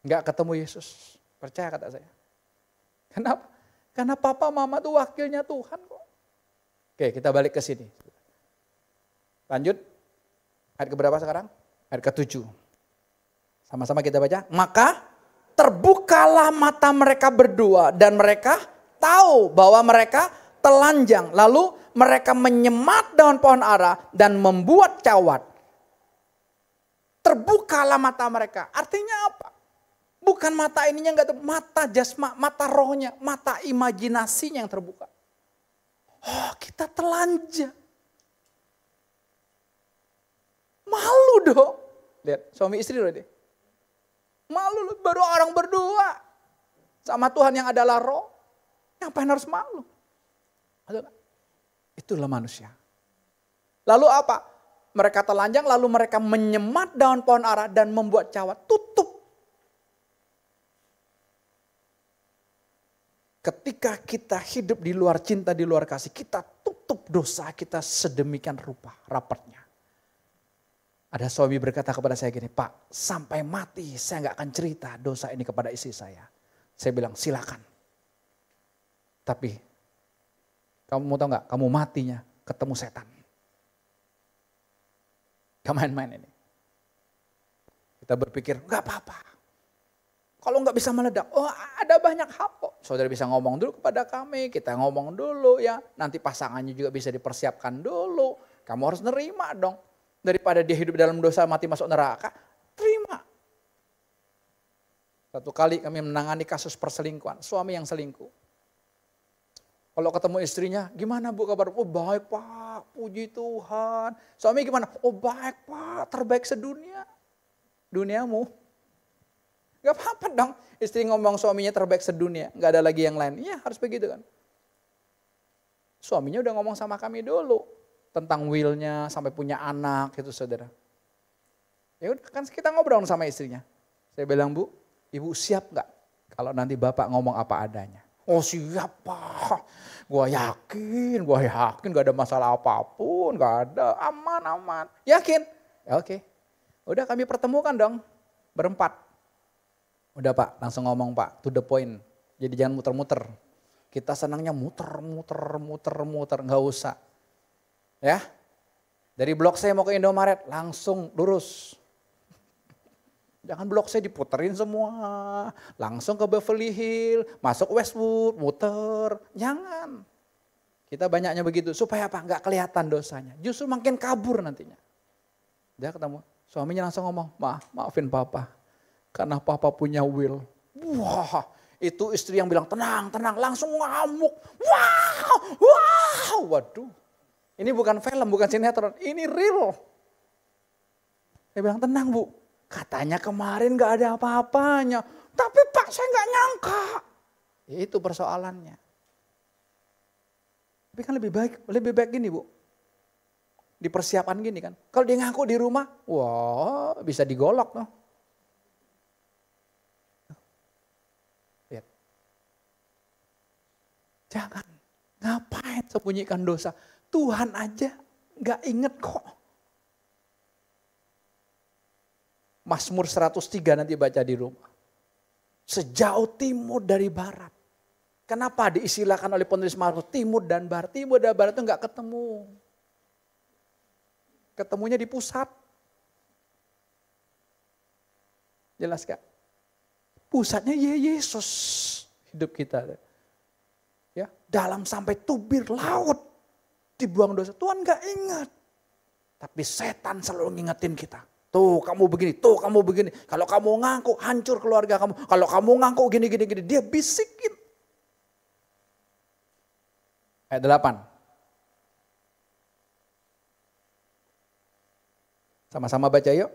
Nggak ketemu Yesus. Percaya kata saya. Kenapa? Karena papa mama tuh wakilnya Tuhan kok. Oke kita balik ke sini. Lanjut. Ayat keberapa sekarang? Ayat ke-7. Sama-sama kita baca. Maka terbukalah mata mereka berdua dan mereka tahu bahwa mereka telanjang. Lalu mereka menyemat daun pohon ara dan membuat cawat. Terbukalah mata mereka. Artinya apa? Bukan mata ininya enggak terbuka, mata jasma, mata rohnya, mata imajinasinya yang terbuka. Oh, kita telanjang. Malu dong. Lihat, suami istri loh deh. Malu loh, baru orang berdua. Sama Tuhan yang adalah roh. Ngapain harus malu? Itulah manusia. Lalu apa? Mereka telanjang lalu mereka menyemat daun pohon ara dan membuat cawat tutup. Ketika kita hidup di luar cinta, di luar kasih, kita tutup dosa kita sedemikian rupa rapatnya. Ada suami berkata kepada saya gini, Pak sampai mati saya nggak akan cerita dosa ini kepada istri saya. Saya bilang silakan. Tapi kamu mau tahu nggak? Kamu matinya ketemu setan. Gak main-main ini. Kita berpikir, nggak apa-apa. Kalau nggak bisa meledak, oh ada banyak hal kok. Saudara bisa ngomong dulu kepada kami, kita ngomong dulu ya. Nanti pasangannya juga bisa dipersiapkan dulu. Kamu harus nerima dong. Daripada dia hidup dalam dosa mati masuk neraka, terima. Satu kali kami menangani kasus perselingkuhan, suami yang selingkuh. Kalau ketemu istrinya, gimana bu kabar? Oh baik pak, puji Tuhan. Suami gimana? Oh baik pak, terbaik sedunia. Duniamu. Gak apa-apa dong istri ngomong suaminya terbaik sedunia. Gak ada lagi yang lain. Iya harus begitu kan. Suaminya udah ngomong sama kami dulu. Tentang willnya sampai punya anak gitu saudara. Ya udah kan kita ngobrol sama istrinya. Saya bilang bu, ibu siap gak? Kalau nanti bapak ngomong apa adanya. Oh siap pak, gue yakin, gue yakin gak ada masalah apapun, gak ada, aman, aman. Yakin? Ya, Oke, okay. udah kami pertemukan dong, berempat. Udah pak, langsung ngomong pak, to the point. Jadi jangan muter-muter. Kita senangnya muter, muter, muter, muter, gak usah. Ya, dari Blok saya mau ke Indomaret, langsung lurus. Jangan blok saya diputerin semua. Langsung ke Beverly Hill, masuk Westwood, muter. Jangan. Kita banyaknya begitu. Supaya apa? Enggak kelihatan dosanya. Justru makin kabur nantinya. Dia ketemu. Suaminya langsung ngomong, ma, maafin papa. Karena papa punya will. Wah, itu istri yang bilang tenang, tenang. Langsung ngamuk. Wow, wow. Waduh. Ini bukan film, bukan sinetron. Ini real. Dia bilang tenang bu, Katanya kemarin gak ada apa-apanya. Tapi Pak saya gak nyangka. Ya, itu persoalannya. Tapi kan lebih baik, lebih baik gini Bu. di persiapan gini kan. Kalau dia ngaku di rumah, wah bisa digolok loh. Lihat. Jangan. Ngapain sembunyikan dosa? Tuhan aja gak inget kok. Masmur 103 nanti baca di rumah. Sejauh timur dari barat. Kenapa diistilahkan oleh penulis Mazmur timur dan barat? Timur dan barat itu nggak ketemu. Ketemunya di pusat. Jelas gak? Pusatnya ya Yesus hidup kita. Ya, dalam sampai tubir laut dibuang dosa. Tuhan gak ingat. Tapi setan selalu ngingetin kita. Tuh kamu begini, tuh kamu begini. Kalau kamu ngangkuk, hancur keluarga kamu. Kalau kamu ngangkuk gini gini gini, dia bisikin. Ayat delapan. Sama-sama baca yuk.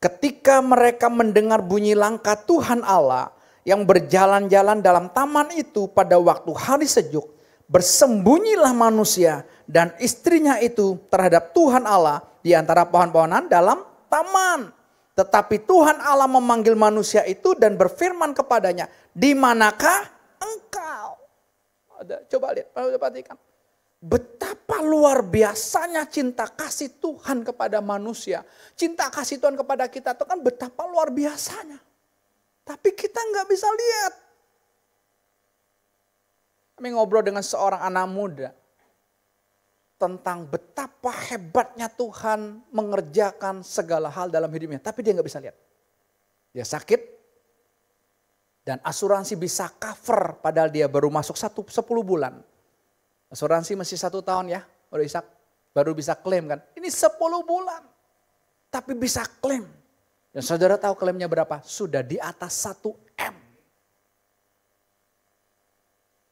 Ketika mereka mendengar bunyi langkah Tuhan Allah yang berjalan-jalan dalam taman itu pada waktu hari sejuk, bersembunyilah manusia dan istrinya itu terhadap Tuhan Allah di antara pohon-pohonan dalam taman. Tetapi Tuhan Allah memanggil manusia itu dan berfirman kepadanya, di manakah engkau? coba lihat, perhatikan. Betapa luar biasanya cinta kasih Tuhan kepada manusia. Cinta kasih Tuhan kepada kita itu kan betapa luar biasanya. Tapi kita nggak bisa lihat. Kami ngobrol dengan seorang anak muda tentang betapa hebatnya Tuhan mengerjakan segala hal dalam hidupnya. Tapi dia nggak bisa lihat. Dia sakit. Dan asuransi bisa cover padahal dia baru masuk satu, sepuluh bulan. Asuransi masih satu tahun ya. Baru bisa, baru bisa klaim kan. Ini sepuluh bulan. Tapi bisa klaim. Dan saudara tahu klaimnya berapa? Sudah di atas satu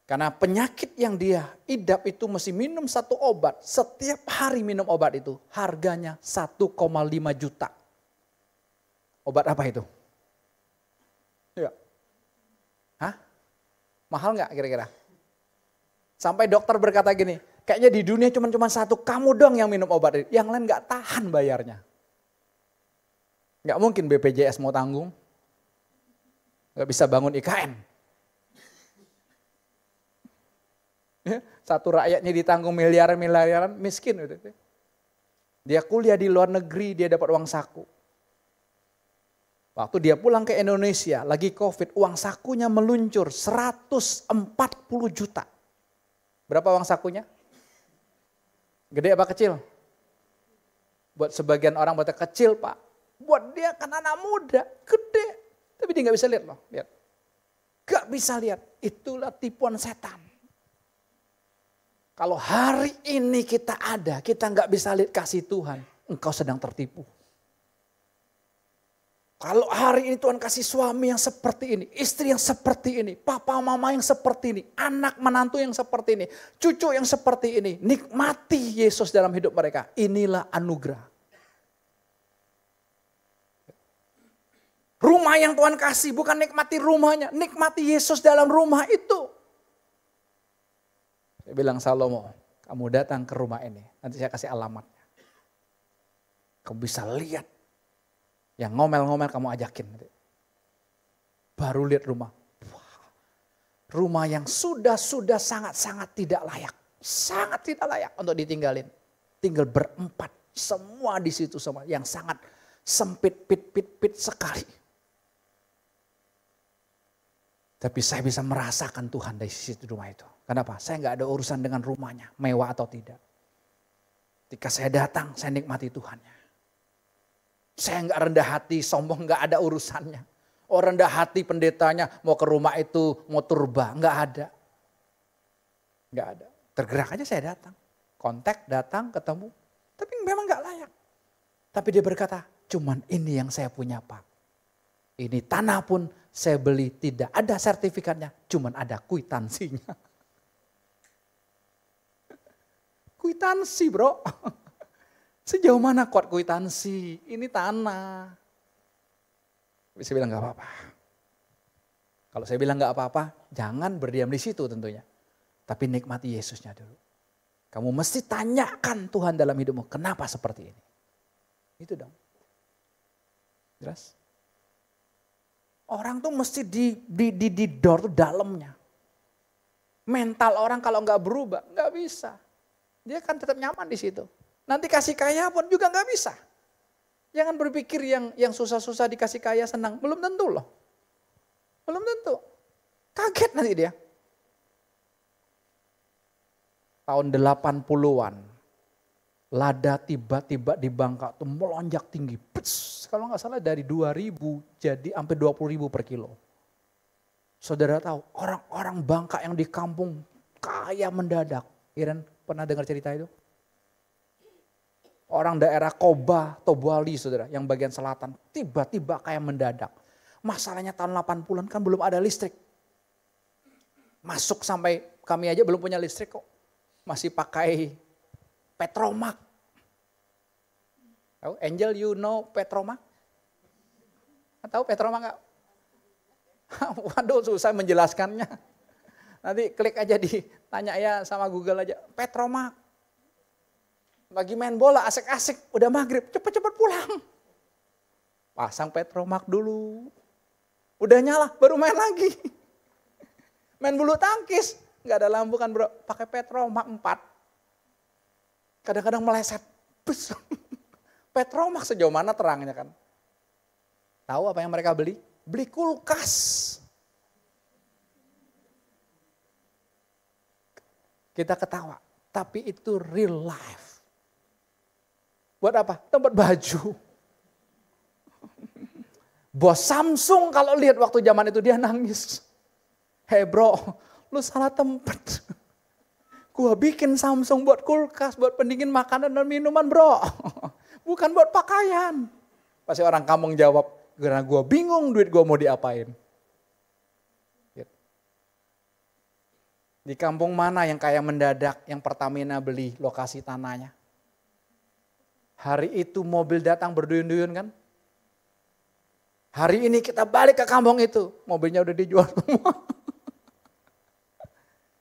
Karena penyakit yang dia idap itu mesti minum satu obat. Setiap hari minum obat itu harganya 1,5 juta. Obat apa itu? Ya. Hah? Mahal nggak kira-kira? Sampai dokter berkata gini, kayaknya di dunia cuma-cuma satu kamu dong yang minum obat itu. Yang lain nggak tahan bayarnya. Nggak mungkin BPJS mau tanggung. Nggak bisa bangun IKN. Satu rakyatnya ditanggung miliaran-miliaran, miskin. Gitu. Dia kuliah di luar negeri, dia dapat uang saku. Waktu dia pulang ke Indonesia, lagi covid, uang sakunya meluncur 140 juta. Berapa uang sakunya? Gede apa kecil? Buat sebagian orang buat kecil pak. Buat dia kan anak muda, gede. Tapi dia nggak bisa lihat loh, lihat. Gak bisa lihat, itulah tipuan setan. Kalau hari ini kita ada, kita nggak bisa lihat kasih Tuhan, engkau sedang tertipu. Kalau hari ini Tuhan kasih suami yang seperti ini, istri yang seperti ini, papa mama yang seperti ini, anak menantu yang seperti ini, cucu yang seperti ini, nikmati Yesus dalam hidup mereka. Inilah anugerah. Rumah yang Tuhan kasih bukan nikmati rumahnya, nikmati Yesus dalam rumah itu. Saya bilang Salomo, kamu datang ke rumah ini, nanti saya kasih alamatnya. Kamu bisa lihat. Yang ngomel-ngomel kamu ajakin. Baru lihat rumah. Wah, rumah yang sudah-sudah sangat-sangat tidak layak. Sangat tidak layak untuk ditinggalin. Tinggal berempat. Semua di situ semua yang sangat sempit, pit, pit, pit sekali tapi saya bisa merasakan Tuhan dari sisi rumah itu. Kenapa? Saya nggak ada urusan dengan rumahnya, mewah atau tidak. Ketika saya datang, saya nikmati Tuhannya. Saya nggak rendah hati, sombong nggak ada urusannya. Oh rendah hati pendetanya mau ke rumah itu, mau turba, nggak ada. Nggak ada. Tergerak aja saya datang. Kontak, datang, ketemu. Tapi memang nggak layak. Tapi dia berkata, cuman ini yang saya punya Pak. Ini tanah pun saya beli tidak ada sertifikatnya, cuman ada kuitansinya. Kuitansi bro. Sejauh mana kuat kuitansi? Ini tanah. Tapi saya bilang nggak apa-apa. Kalau saya bilang nggak apa-apa, jangan berdiam di situ tentunya. Tapi nikmati Yesusnya dulu. Kamu mesti tanyakan Tuhan dalam hidupmu, kenapa seperti ini? Itu dong. Jelas? Orang tuh mesti di, di, di, di door tuh dalamnya. Mental orang kalau nggak berubah, nggak bisa. Dia kan tetap nyaman di situ. Nanti kasih kaya pun juga nggak bisa. Jangan berpikir yang yang susah-susah dikasih kaya senang. Belum tentu loh. Belum tentu. Kaget nanti dia. Tahun 80-an lada tiba-tiba di Bangka itu melonjak tinggi. Pits, kalau nggak salah dari 2000 jadi sampai 20.000 per kilo. Saudara tahu orang-orang Bangka yang di kampung kaya mendadak. Iren pernah dengar cerita itu? Orang daerah Koba, Tobali saudara, yang bagian selatan. Tiba-tiba kaya mendadak. Masalahnya tahun 80-an kan belum ada listrik. Masuk sampai kami aja belum punya listrik kok. Masih pakai Petromak. Oh, Angel you know Petromak? Tahu Petromak nggak? Waduh susah menjelaskannya. Nanti klik aja di tanya ya sama Google aja. Petromak. Lagi main bola asik-asik udah maghrib cepet-cepet pulang. Pasang Petromak dulu. Udah nyala baru main lagi. Main bulu tangkis gak ada lampu kan bro. Pakai Petromak 4 kadang-kadang meleset. Bus. Petromak sejauh mana terangnya kan. Tahu apa yang mereka beli? Beli kulkas. Kita ketawa, tapi itu real life. Buat apa? Tempat baju. Bos Samsung kalau lihat waktu zaman itu dia nangis. Hei bro, lu salah tempat. Gua bikin Samsung buat kulkas, buat pendingin makanan dan minuman bro. Bukan buat pakaian. Pasti orang kampung jawab, karena gua bingung duit gua mau diapain. Gitu. Di kampung mana yang kayak mendadak yang Pertamina beli lokasi tanahnya? Hari itu mobil datang berduyun-duyun kan? Hari ini kita balik ke kampung itu. Mobilnya udah dijual semua.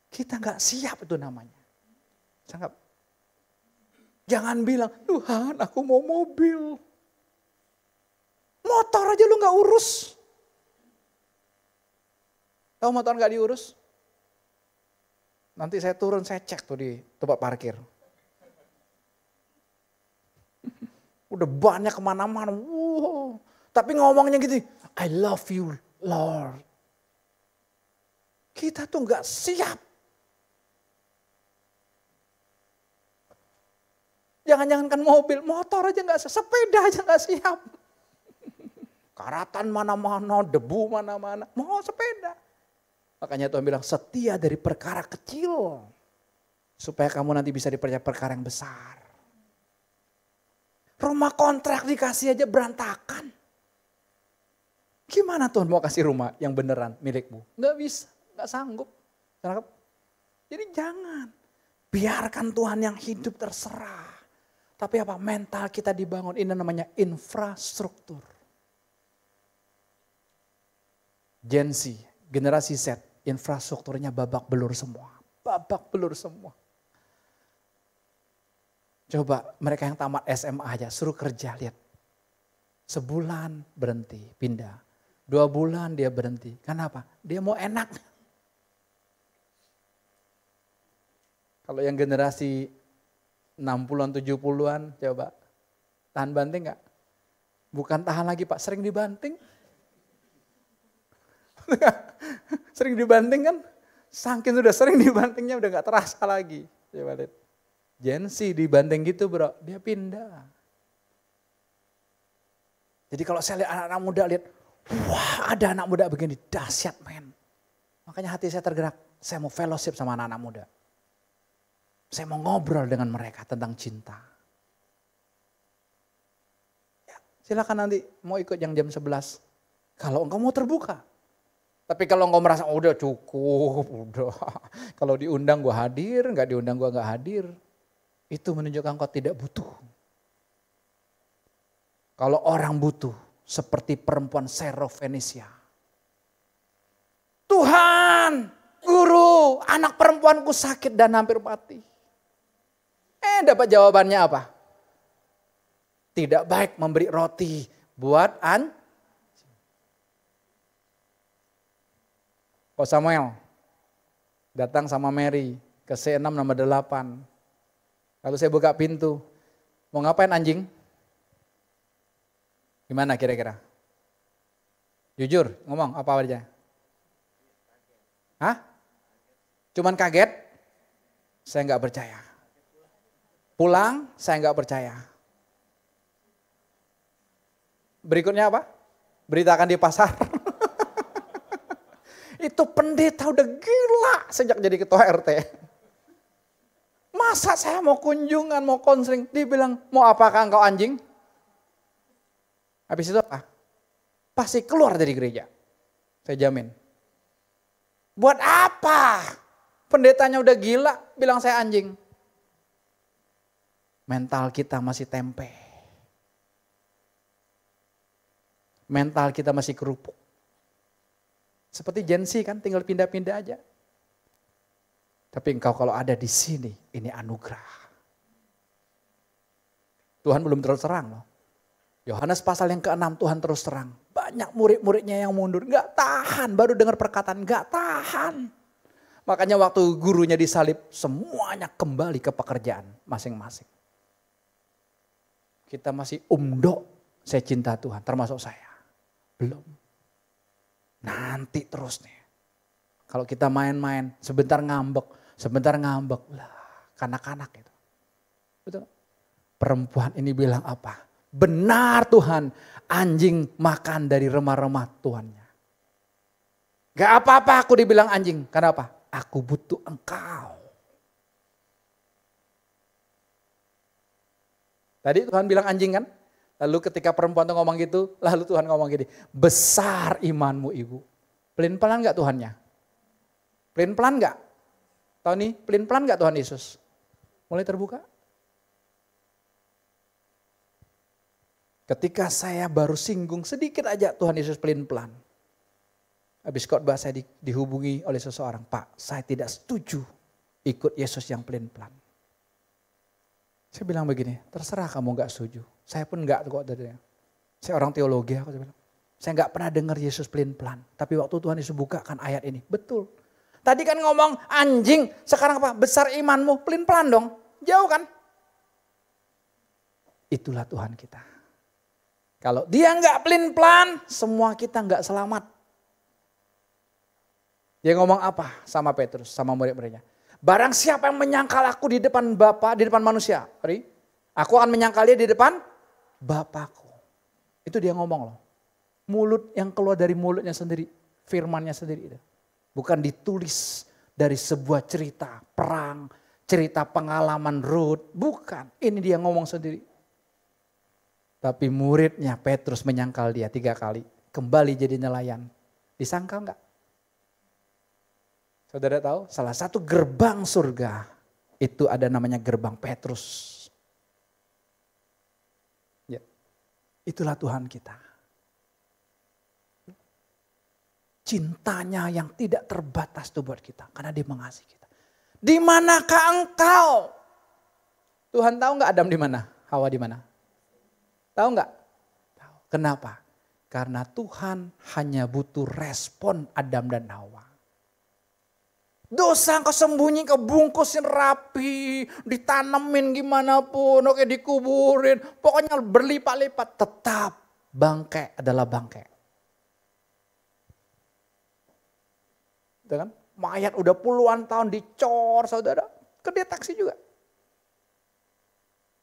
Kita nggak siap itu namanya. Sangat. Jangan bilang, Tuhan aku mau mobil. Motor aja lu nggak urus. Tahu motor nggak diurus? Nanti saya turun, saya cek tuh di tempat parkir. Udah banyak kemana-mana. Wow. Tapi ngomongnya gitu, I love you Lord. Kita tuh nggak siap jangan jangankan mobil, motor aja nggak sepeda aja nggak siap. Karatan mana-mana, debu mana-mana, mau sepeda. Makanya Tuhan bilang setia dari perkara kecil. Supaya kamu nanti bisa dipercaya perkara yang besar. Rumah kontrak dikasih aja berantakan. Gimana Tuhan mau kasih rumah yang beneran milikmu? Nggak bisa, nggak sanggup. Jadi jangan. Biarkan Tuhan yang hidup terserah. Tapi apa? Mental kita dibangun. Ini namanya infrastruktur. Gen Z, generasi Z, infrastrukturnya babak belur semua. Babak belur semua. Coba mereka yang tamat SMA aja, suruh kerja, lihat. Sebulan berhenti, pindah. Dua bulan dia berhenti. Kenapa? Dia mau enak. Kalau yang generasi 60-an, 70-an coba. Tahan banting nggak? Bukan tahan lagi Pak, sering dibanting. sering dibanting kan? Saking sudah sering dibantingnya udah nggak terasa lagi. Coba lihat. Jensi dibanting gitu bro, dia pindah. Jadi kalau saya lihat anak-anak muda lihat, wah ada anak muda begini, dahsyat men. Makanya hati saya tergerak, saya mau fellowship sama anak-anak muda. Saya mau ngobrol dengan mereka tentang cinta. Ya, silakan nanti mau ikut yang jam 11. Kalau engkau mau terbuka. Tapi kalau engkau merasa oh, udah cukup, udah. Kalau diundang gue hadir, nggak diundang gue nggak hadir. Itu menunjukkan engkau tidak butuh. Kalau orang butuh, seperti perempuan Serofenisia. Tuhan, guru, anak perempuanku sakit dan hampir mati. Eh dapat jawabannya apa? Tidak baik memberi roti buat an. Kok oh, Samuel datang sama Mary ke C6 nomor 8. Lalu saya buka pintu. Mau ngapain anjing? Gimana kira-kira? Jujur, ngomong apa aja? Hah? Cuman kaget? Saya nggak percaya. Pulang, saya nggak percaya. Berikutnya apa? Beritakan di pasar. itu pendeta udah gila sejak jadi ketua RT. Masa saya mau kunjungan, mau konseling, dibilang mau apakah engkau anjing? Habis itu apa? Pasti keluar dari gereja. Saya jamin. Buat apa? Pendetanya udah gila, bilang saya anjing mental kita masih tempe. Mental kita masih kerupuk. Seperti jensi kan tinggal pindah-pindah aja. Tapi engkau kalau ada di sini, ini anugerah. Tuhan belum terus terang loh. Yohanes pasal yang keenam Tuhan terus terang. Banyak murid-muridnya yang mundur. Gak tahan, baru dengar perkataan gak tahan. Makanya waktu gurunya disalib, semuanya kembali ke pekerjaan masing-masing kita masih umdo saya cinta Tuhan, termasuk saya. Belum. Nanti terus nih. Kalau kita main-main, sebentar ngambek, sebentar ngambek. Lah, kanak-kanak itu. Betul? Perempuan ini bilang apa? Benar Tuhan, anjing makan dari remah-remah Tuhannya. Gak apa-apa aku dibilang anjing. karena apa? Aku butuh engkau. Tadi Tuhan bilang anjing kan? Lalu ketika perempuan itu ngomong gitu, lalu Tuhan ngomong gini, besar imanmu ibu. Pelin-pelan gak Tuhannya? Pelin-pelan gak? Tahu nih, pelin-pelan gak Tuhan Yesus? Mulai terbuka. Ketika saya baru singgung sedikit aja Tuhan Yesus pelin-pelan. Habis khotbah saya di, dihubungi oleh seseorang, Pak saya tidak setuju ikut Yesus yang pelin-pelan. Saya bilang begini, terserah kamu nggak setuju. Saya pun nggak kok tadi. Saya orang teologi aku bilang. Saya nggak pernah dengar Yesus pelin-pelan. Tapi waktu Tuhan Yesus bukakan ayat ini. Betul. Tadi kan ngomong anjing, sekarang apa? Besar imanmu, pelin-pelan dong. Jauh kan? Itulah Tuhan kita. Kalau dia nggak pelin-pelan, semua kita nggak selamat. Dia ngomong apa sama Petrus, sama murid-muridnya? Barang siapa yang menyangkal aku di depan bapak di depan manusia, sorry, aku akan menyangkal dia di depan Bapakku. Itu dia ngomong loh. Mulut yang keluar dari mulutnya sendiri, firmannya sendiri. Bukan ditulis dari sebuah cerita perang, cerita pengalaman Ruth. Bukan, ini dia ngomong sendiri. Tapi muridnya Petrus menyangkal dia tiga kali. Kembali jadi nelayan. Disangkal nggak? Saudara tahu, salah satu gerbang surga itu ada namanya gerbang Petrus. Ya. Itulah Tuhan kita. Cintanya yang tidak terbatas itu buat kita karena dia mengasihi kita. Di manakah engkau? Tuhan tahu nggak Adam di mana? Hawa di mana? Tahu nggak? Tahu. Kenapa? Karena Tuhan hanya butuh respon Adam dan Hawa. Dosa engkau sembunyi, engkau bungkusin rapi, ditanemin gimana pun, oke dikuburin. Pokoknya berlipat-lipat, tetap bangke adalah bangke. Dengan mayat udah puluhan tahun dicor saudara, kedeteksi juga.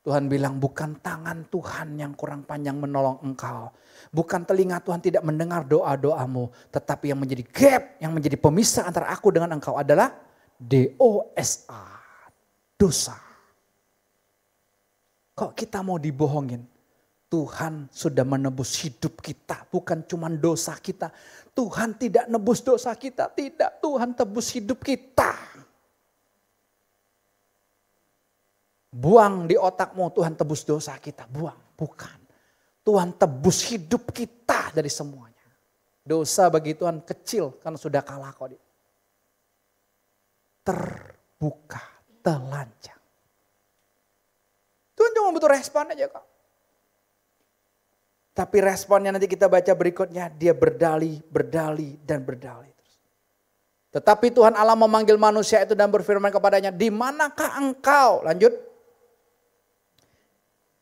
Tuhan bilang bukan tangan Tuhan yang kurang panjang menolong engkau. Bukan telinga Tuhan tidak mendengar doa-doamu. Tetapi yang menjadi gap, yang menjadi pemisah antara aku dengan engkau adalah DOSA, dosa. Kok kita mau dibohongin? Tuhan sudah menebus hidup kita, bukan cuma dosa kita. Tuhan tidak nebus dosa kita, tidak. Tuhan tebus hidup kita. Buang di otakmu Tuhan tebus dosa kita. Buang. Bukan. Tuhan tebus hidup kita dari semuanya. Dosa bagi Tuhan kecil karena sudah kalah kok. Terbuka, telanjang. Tuhan cuma butuh respon aja kok. Tapi responnya nanti kita baca berikutnya, dia berdali, berdali, dan berdali. Tetapi Tuhan Allah memanggil manusia itu dan berfirman kepadanya, di manakah engkau? Lanjut.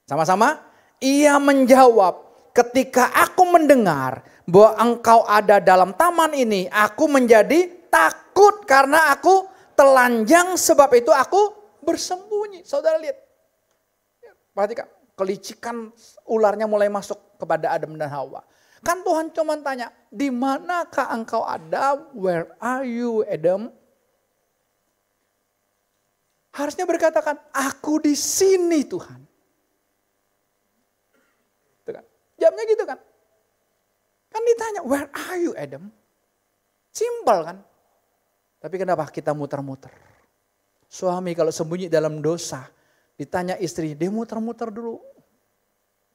Sama-sama. Ia menjawab, ketika aku mendengar bahwa engkau ada dalam taman ini, aku menjadi takut karena aku telanjang sebab itu aku bersembunyi. Saudara lihat. Perhatikan, kelicikan ularnya mulai masuk kepada Adam dan Hawa. Kan Tuhan cuma tanya, di manakah engkau ada? Where are you, Adam? Harusnya berkatakan, aku di sini Tuhan. Jawabnya gitu kan. Kan ditanya, where are you Adam? Simpel kan. Tapi kenapa kita muter-muter? Suami kalau sembunyi dalam dosa, ditanya istri, dia muter-muter dulu.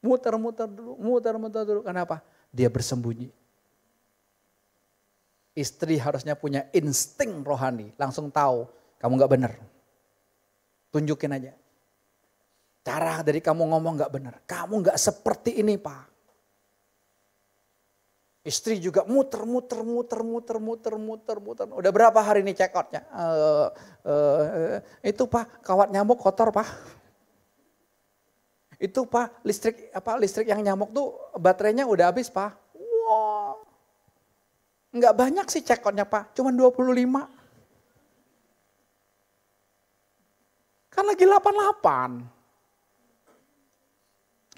Muter-muter dulu, muter-muter dulu. Kenapa? Dia bersembunyi. Istri harusnya punya insting rohani, langsung tahu kamu nggak benar. Tunjukin aja. Cara dari kamu ngomong nggak benar. Kamu nggak seperti ini pak. Istri juga muter, muter, muter, muter, muter, muter, muter. Udah berapa hari ini check outnya? Uh, uh, itu pak, kawat nyamuk kotor pak. Itu pak, listrik apa listrik yang nyamuk tuh baterainya udah habis pak. Wow. Nggak banyak sih check outnya pak, cuman 25. Kan lagi 88.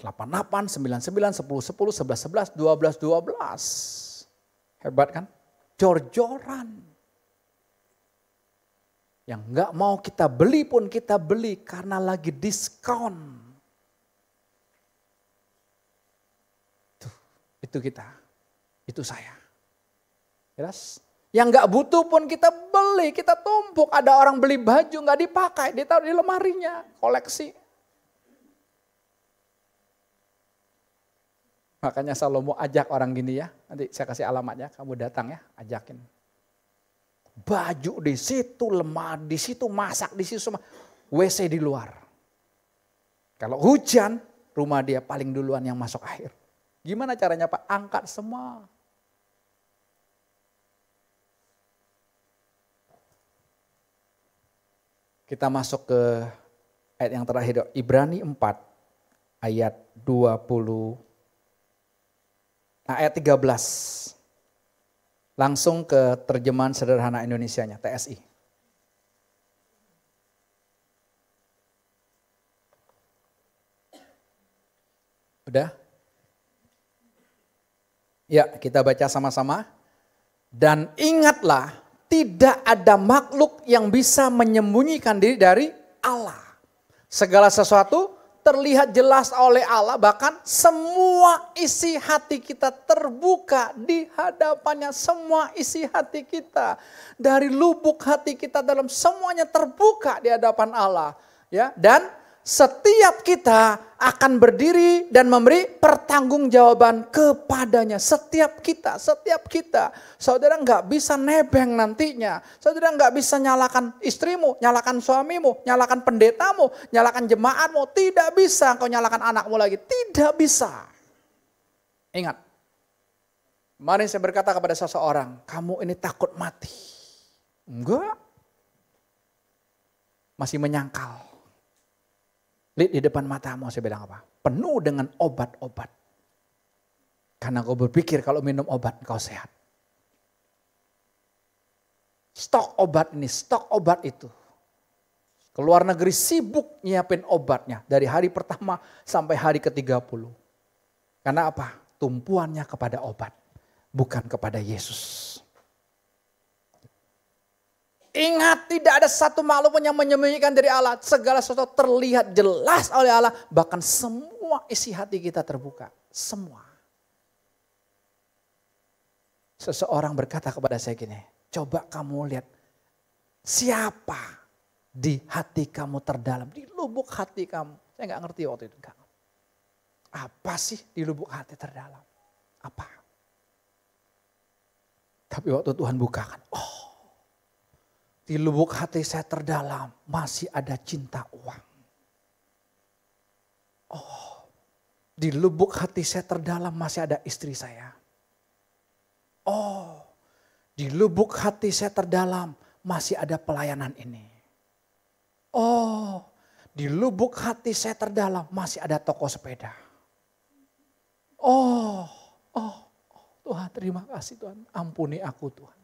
88, 99, 10, 10, 11, 11, 12, 12. Hebat kan? Jor-joran. Yang nggak mau kita beli pun kita beli karena lagi diskon. Tuh, itu kita. Itu saya. Jelas? Yang nggak butuh pun kita beli, kita tumpuk. Ada orang beli baju nggak dipakai, ditaruh di lemarinya, koleksi. Makanya Salomo ajak orang gini ya. Nanti saya kasih alamatnya, kamu datang ya, ajakin. Baju di situ, lemah di situ, masak di situ semua. WC di luar. Kalau hujan, rumah dia paling duluan yang masuk air. Gimana caranya Pak? Angkat semua. Kita masuk ke ayat yang terakhir, Ibrani 4 ayat 20 Nah, ayat 13. Langsung ke terjemahan sederhana Indonesianya, TSI. Udah? Ya, kita baca sama-sama. Dan ingatlah, tidak ada makhluk yang bisa menyembunyikan diri dari Allah. Segala sesuatu terlihat jelas oleh Allah. Bahkan semua isi hati kita terbuka di hadapannya. Semua isi hati kita. Dari lubuk hati kita dalam semuanya terbuka di hadapan Allah. Ya, dan setiap kita akan berdiri dan memberi pertanggungjawaban kepadanya. Setiap kita, setiap kita. Saudara nggak bisa nebeng nantinya. Saudara nggak bisa nyalakan istrimu, nyalakan suamimu, nyalakan pendetamu, nyalakan jemaatmu. Tidak bisa kau nyalakan anakmu lagi. Tidak bisa. Ingat. Kemarin saya berkata kepada seseorang, kamu ini takut mati. Enggak. Masih menyangkal Lihat di depan matamu saya bilang apa? Penuh dengan obat-obat. Karena kau berpikir kalau minum obat kau sehat. Stok obat ini, stok obat itu. Keluar negeri sibuk nyiapin obatnya. Dari hari pertama sampai hari ke-30. Karena apa? Tumpuannya kepada obat. Bukan kepada Yesus. Ingat tidak ada satu makhluk pun yang menyembunyikan dari Allah. Segala sesuatu terlihat jelas oleh Allah. Bahkan semua isi hati kita terbuka. Semua. Seseorang berkata kepada saya gini. Coba kamu lihat siapa di hati kamu terdalam. Di lubuk hati kamu. Saya nggak ngerti waktu itu. Enggak. Apa sih di lubuk hati terdalam? Apa? Tapi waktu Tuhan bukakan. Oh di lubuk hati saya terdalam masih ada cinta uang. Oh, di lubuk hati saya terdalam masih ada istri saya. Oh, di lubuk hati saya terdalam masih ada pelayanan ini. Oh, di lubuk hati saya terdalam masih ada toko sepeda. Oh, oh, oh Tuhan terima kasih Tuhan. Ampuni aku Tuhan.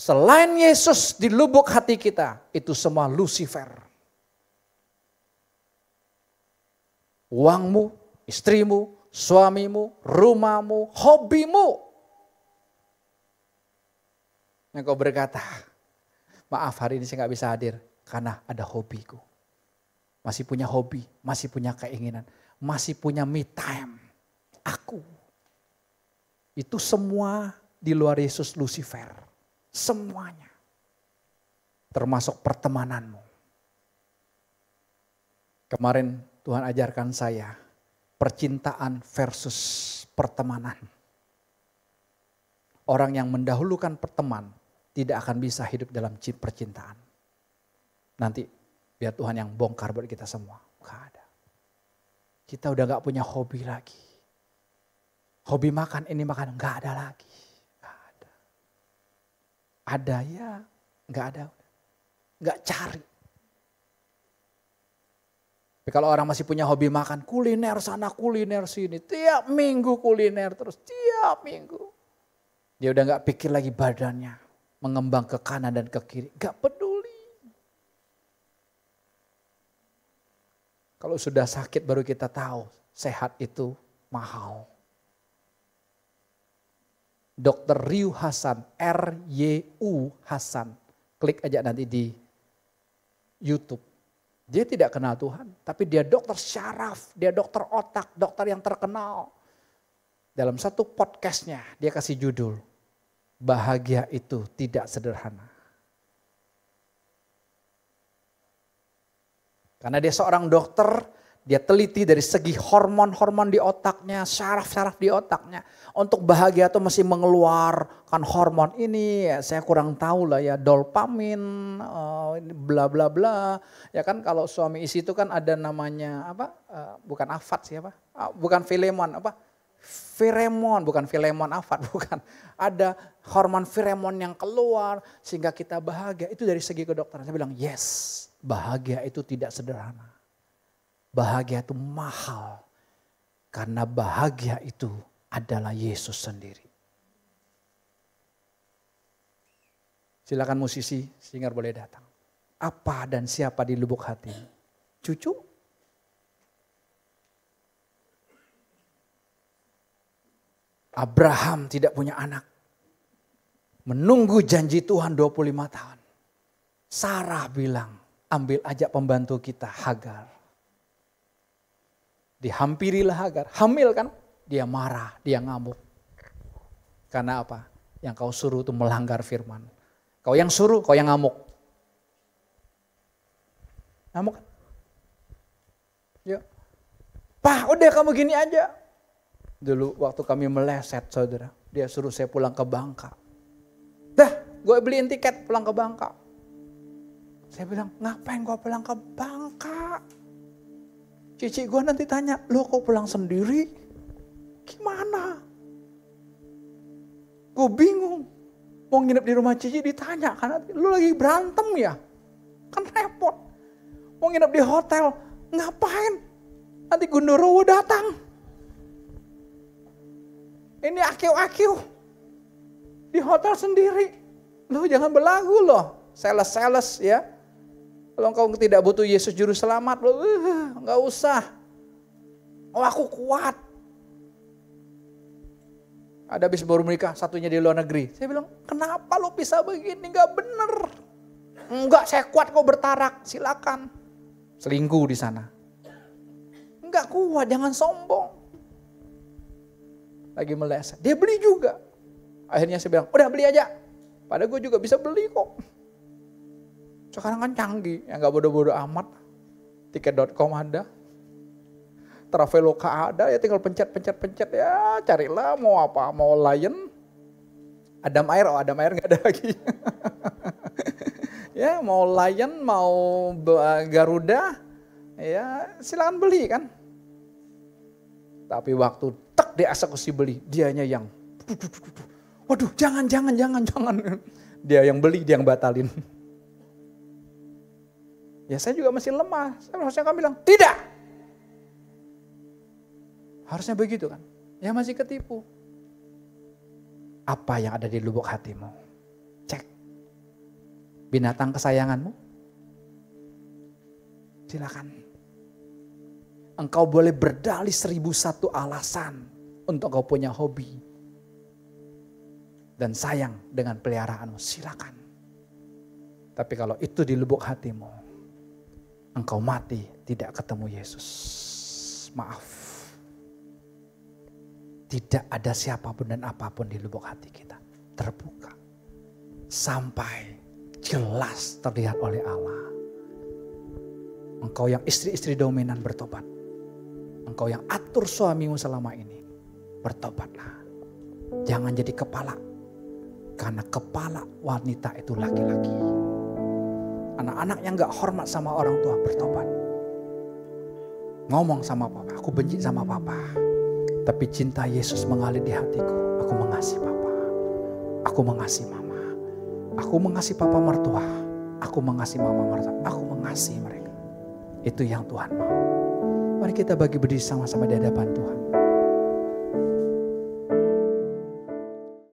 Selain Yesus di lubuk hati kita, itu semua Lucifer. Uangmu, istrimu, suamimu, rumahmu, hobimu. Yang kau berkata, maaf hari ini saya nggak bisa hadir karena ada hobiku. Masih punya hobi, masih punya keinginan, masih punya me time. Aku. Itu semua di luar Yesus Lucifer semuanya. Termasuk pertemananmu. Kemarin Tuhan ajarkan saya percintaan versus pertemanan. Orang yang mendahulukan perteman tidak akan bisa hidup dalam percintaan. Nanti biar Tuhan yang bongkar buat kita semua. Gak ada. Kita udah gak punya hobi lagi. Hobi makan ini makan gak ada lagi. Ada ya, nggak ada. Nggak cari. Tapi kalau orang masih punya hobi makan, kuliner sana, kuliner sini. Tiap minggu kuliner terus, tiap minggu. Dia udah nggak pikir lagi badannya. Mengembang ke kanan dan ke kiri. nggak peduli. Kalau sudah sakit baru kita tahu sehat itu mahal. Dr. Ryu Hasan, R-Y-U Hasan. Klik aja nanti di YouTube. Dia tidak kenal Tuhan, tapi dia dokter syaraf, dia dokter otak, dokter yang terkenal. Dalam satu podcastnya dia kasih judul, bahagia itu tidak sederhana. Karena dia seorang dokter, dia teliti dari segi hormon-hormon di otaknya, saraf-saraf di otaknya. Untuk bahagia itu mesti mengeluarkan hormon ini. Ya, saya kurang tahu lah ya, dolpamin, uh, eh, bla bla bla. Ya kan kalau suami isi itu kan ada namanya apa? Uh, bukan afat siapa? Uh, ah, bukan filemon apa? Firemon, bukan Filemon Afat, bukan. Ada hormon Firemon yang keluar sehingga kita bahagia. Itu dari segi kedokteran. Saya bilang, yes, bahagia itu tidak sederhana bahagia itu mahal. Karena bahagia itu adalah Yesus sendiri. Silakan musisi, singar boleh datang. Apa dan siapa di lubuk hati? Cucu? Abraham tidak punya anak. Menunggu janji Tuhan 25 tahun. Sarah bilang, ambil ajak pembantu kita Hagar dihampirilah agar hamil kan dia marah, dia ngamuk. Karena apa? Yang kau suruh itu melanggar firman. Kau yang suruh, kau yang ngamuk. Ngamuk kan? Ya. Pak, udah kamu gini aja. Dulu waktu kami meleset saudara, dia suruh saya pulang ke Bangka. Dah, gue beliin tiket pulang ke Bangka. Saya bilang, ngapain gue pulang ke Bangka? Cici gue nanti tanya, lo kok pulang sendiri? Gimana? Gue bingung. Mau nginep di rumah Cici ditanya, karena lo lagi berantem ya? Kan repot. Mau nginep di hotel, ngapain? Nanti Gundorowo datang. Ini akil-akil. Di hotel sendiri. Lo jangan belagu loh. Sales-sales ya kalau engkau tidak butuh Yesus juru selamat, eh, enggak nggak uh, usah. Oh aku kuat. Ada bis baru menikah, satunya di luar negeri. Saya bilang, kenapa lo bisa begini? Enggak bener. Enggak, saya kuat kok bertarak. Silakan. Selingkuh di sana. Enggak kuat, jangan sombong. Lagi meleset. Dia beli juga. Akhirnya saya bilang, udah beli aja. Padahal gue juga bisa beli kok. Sekarang kan canggih, ya nggak bodoh-bodoh amat. Tiket.com ada, Traveloka ada, ya tinggal pencet-pencet-pencet ya carilah mau apa, mau Lion, Adam Air, oh Adam Air nggak ada lagi. ya mau Lion, mau eh, Garuda, ya silakan beli kan. Tapi waktu tek dieksekusi beli, dianya yang, waduh jangan, jangan, jangan, jangan. Dia yang beli, dia yang batalin. Ya saya juga masih lemah. Saya harusnya kamu bilang, tidak. Harusnya begitu kan. Ya masih ketipu. Apa yang ada di lubuk hatimu? Cek. Binatang kesayanganmu? Silakan. Engkau boleh berdalih seribu satu alasan untuk kau punya hobi. Dan sayang dengan peliharaanmu. Silakan. Tapi kalau itu di lubuk hatimu, engkau mati tidak ketemu Yesus. Maaf. Tidak ada siapapun dan apapun di lubuk hati kita. Terbuka. Sampai jelas terlihat oleh Allah. Engkau yang istri-istri dominan bertobat. Engkau yang atur suamimu selama ini. Bertobatlah. Jangan jadi kepala. Karena kepala wanita itu laki-laki. Anak-anak yang gak hormat sama orang tua bertobat. Ngomong sama papa, aku benci sama papa. Tapi cinta Yesus mengalir di hatiku. Aku mengasihi papa. Aku mengasihi mama. Aku mengasihi papa mertua. Aku mengasihi mama mertua. Aku mengasihi mereka. Itu yang Tuhan mau. Mari kita bagi berdiri sama-sama di hadapan Tuhan.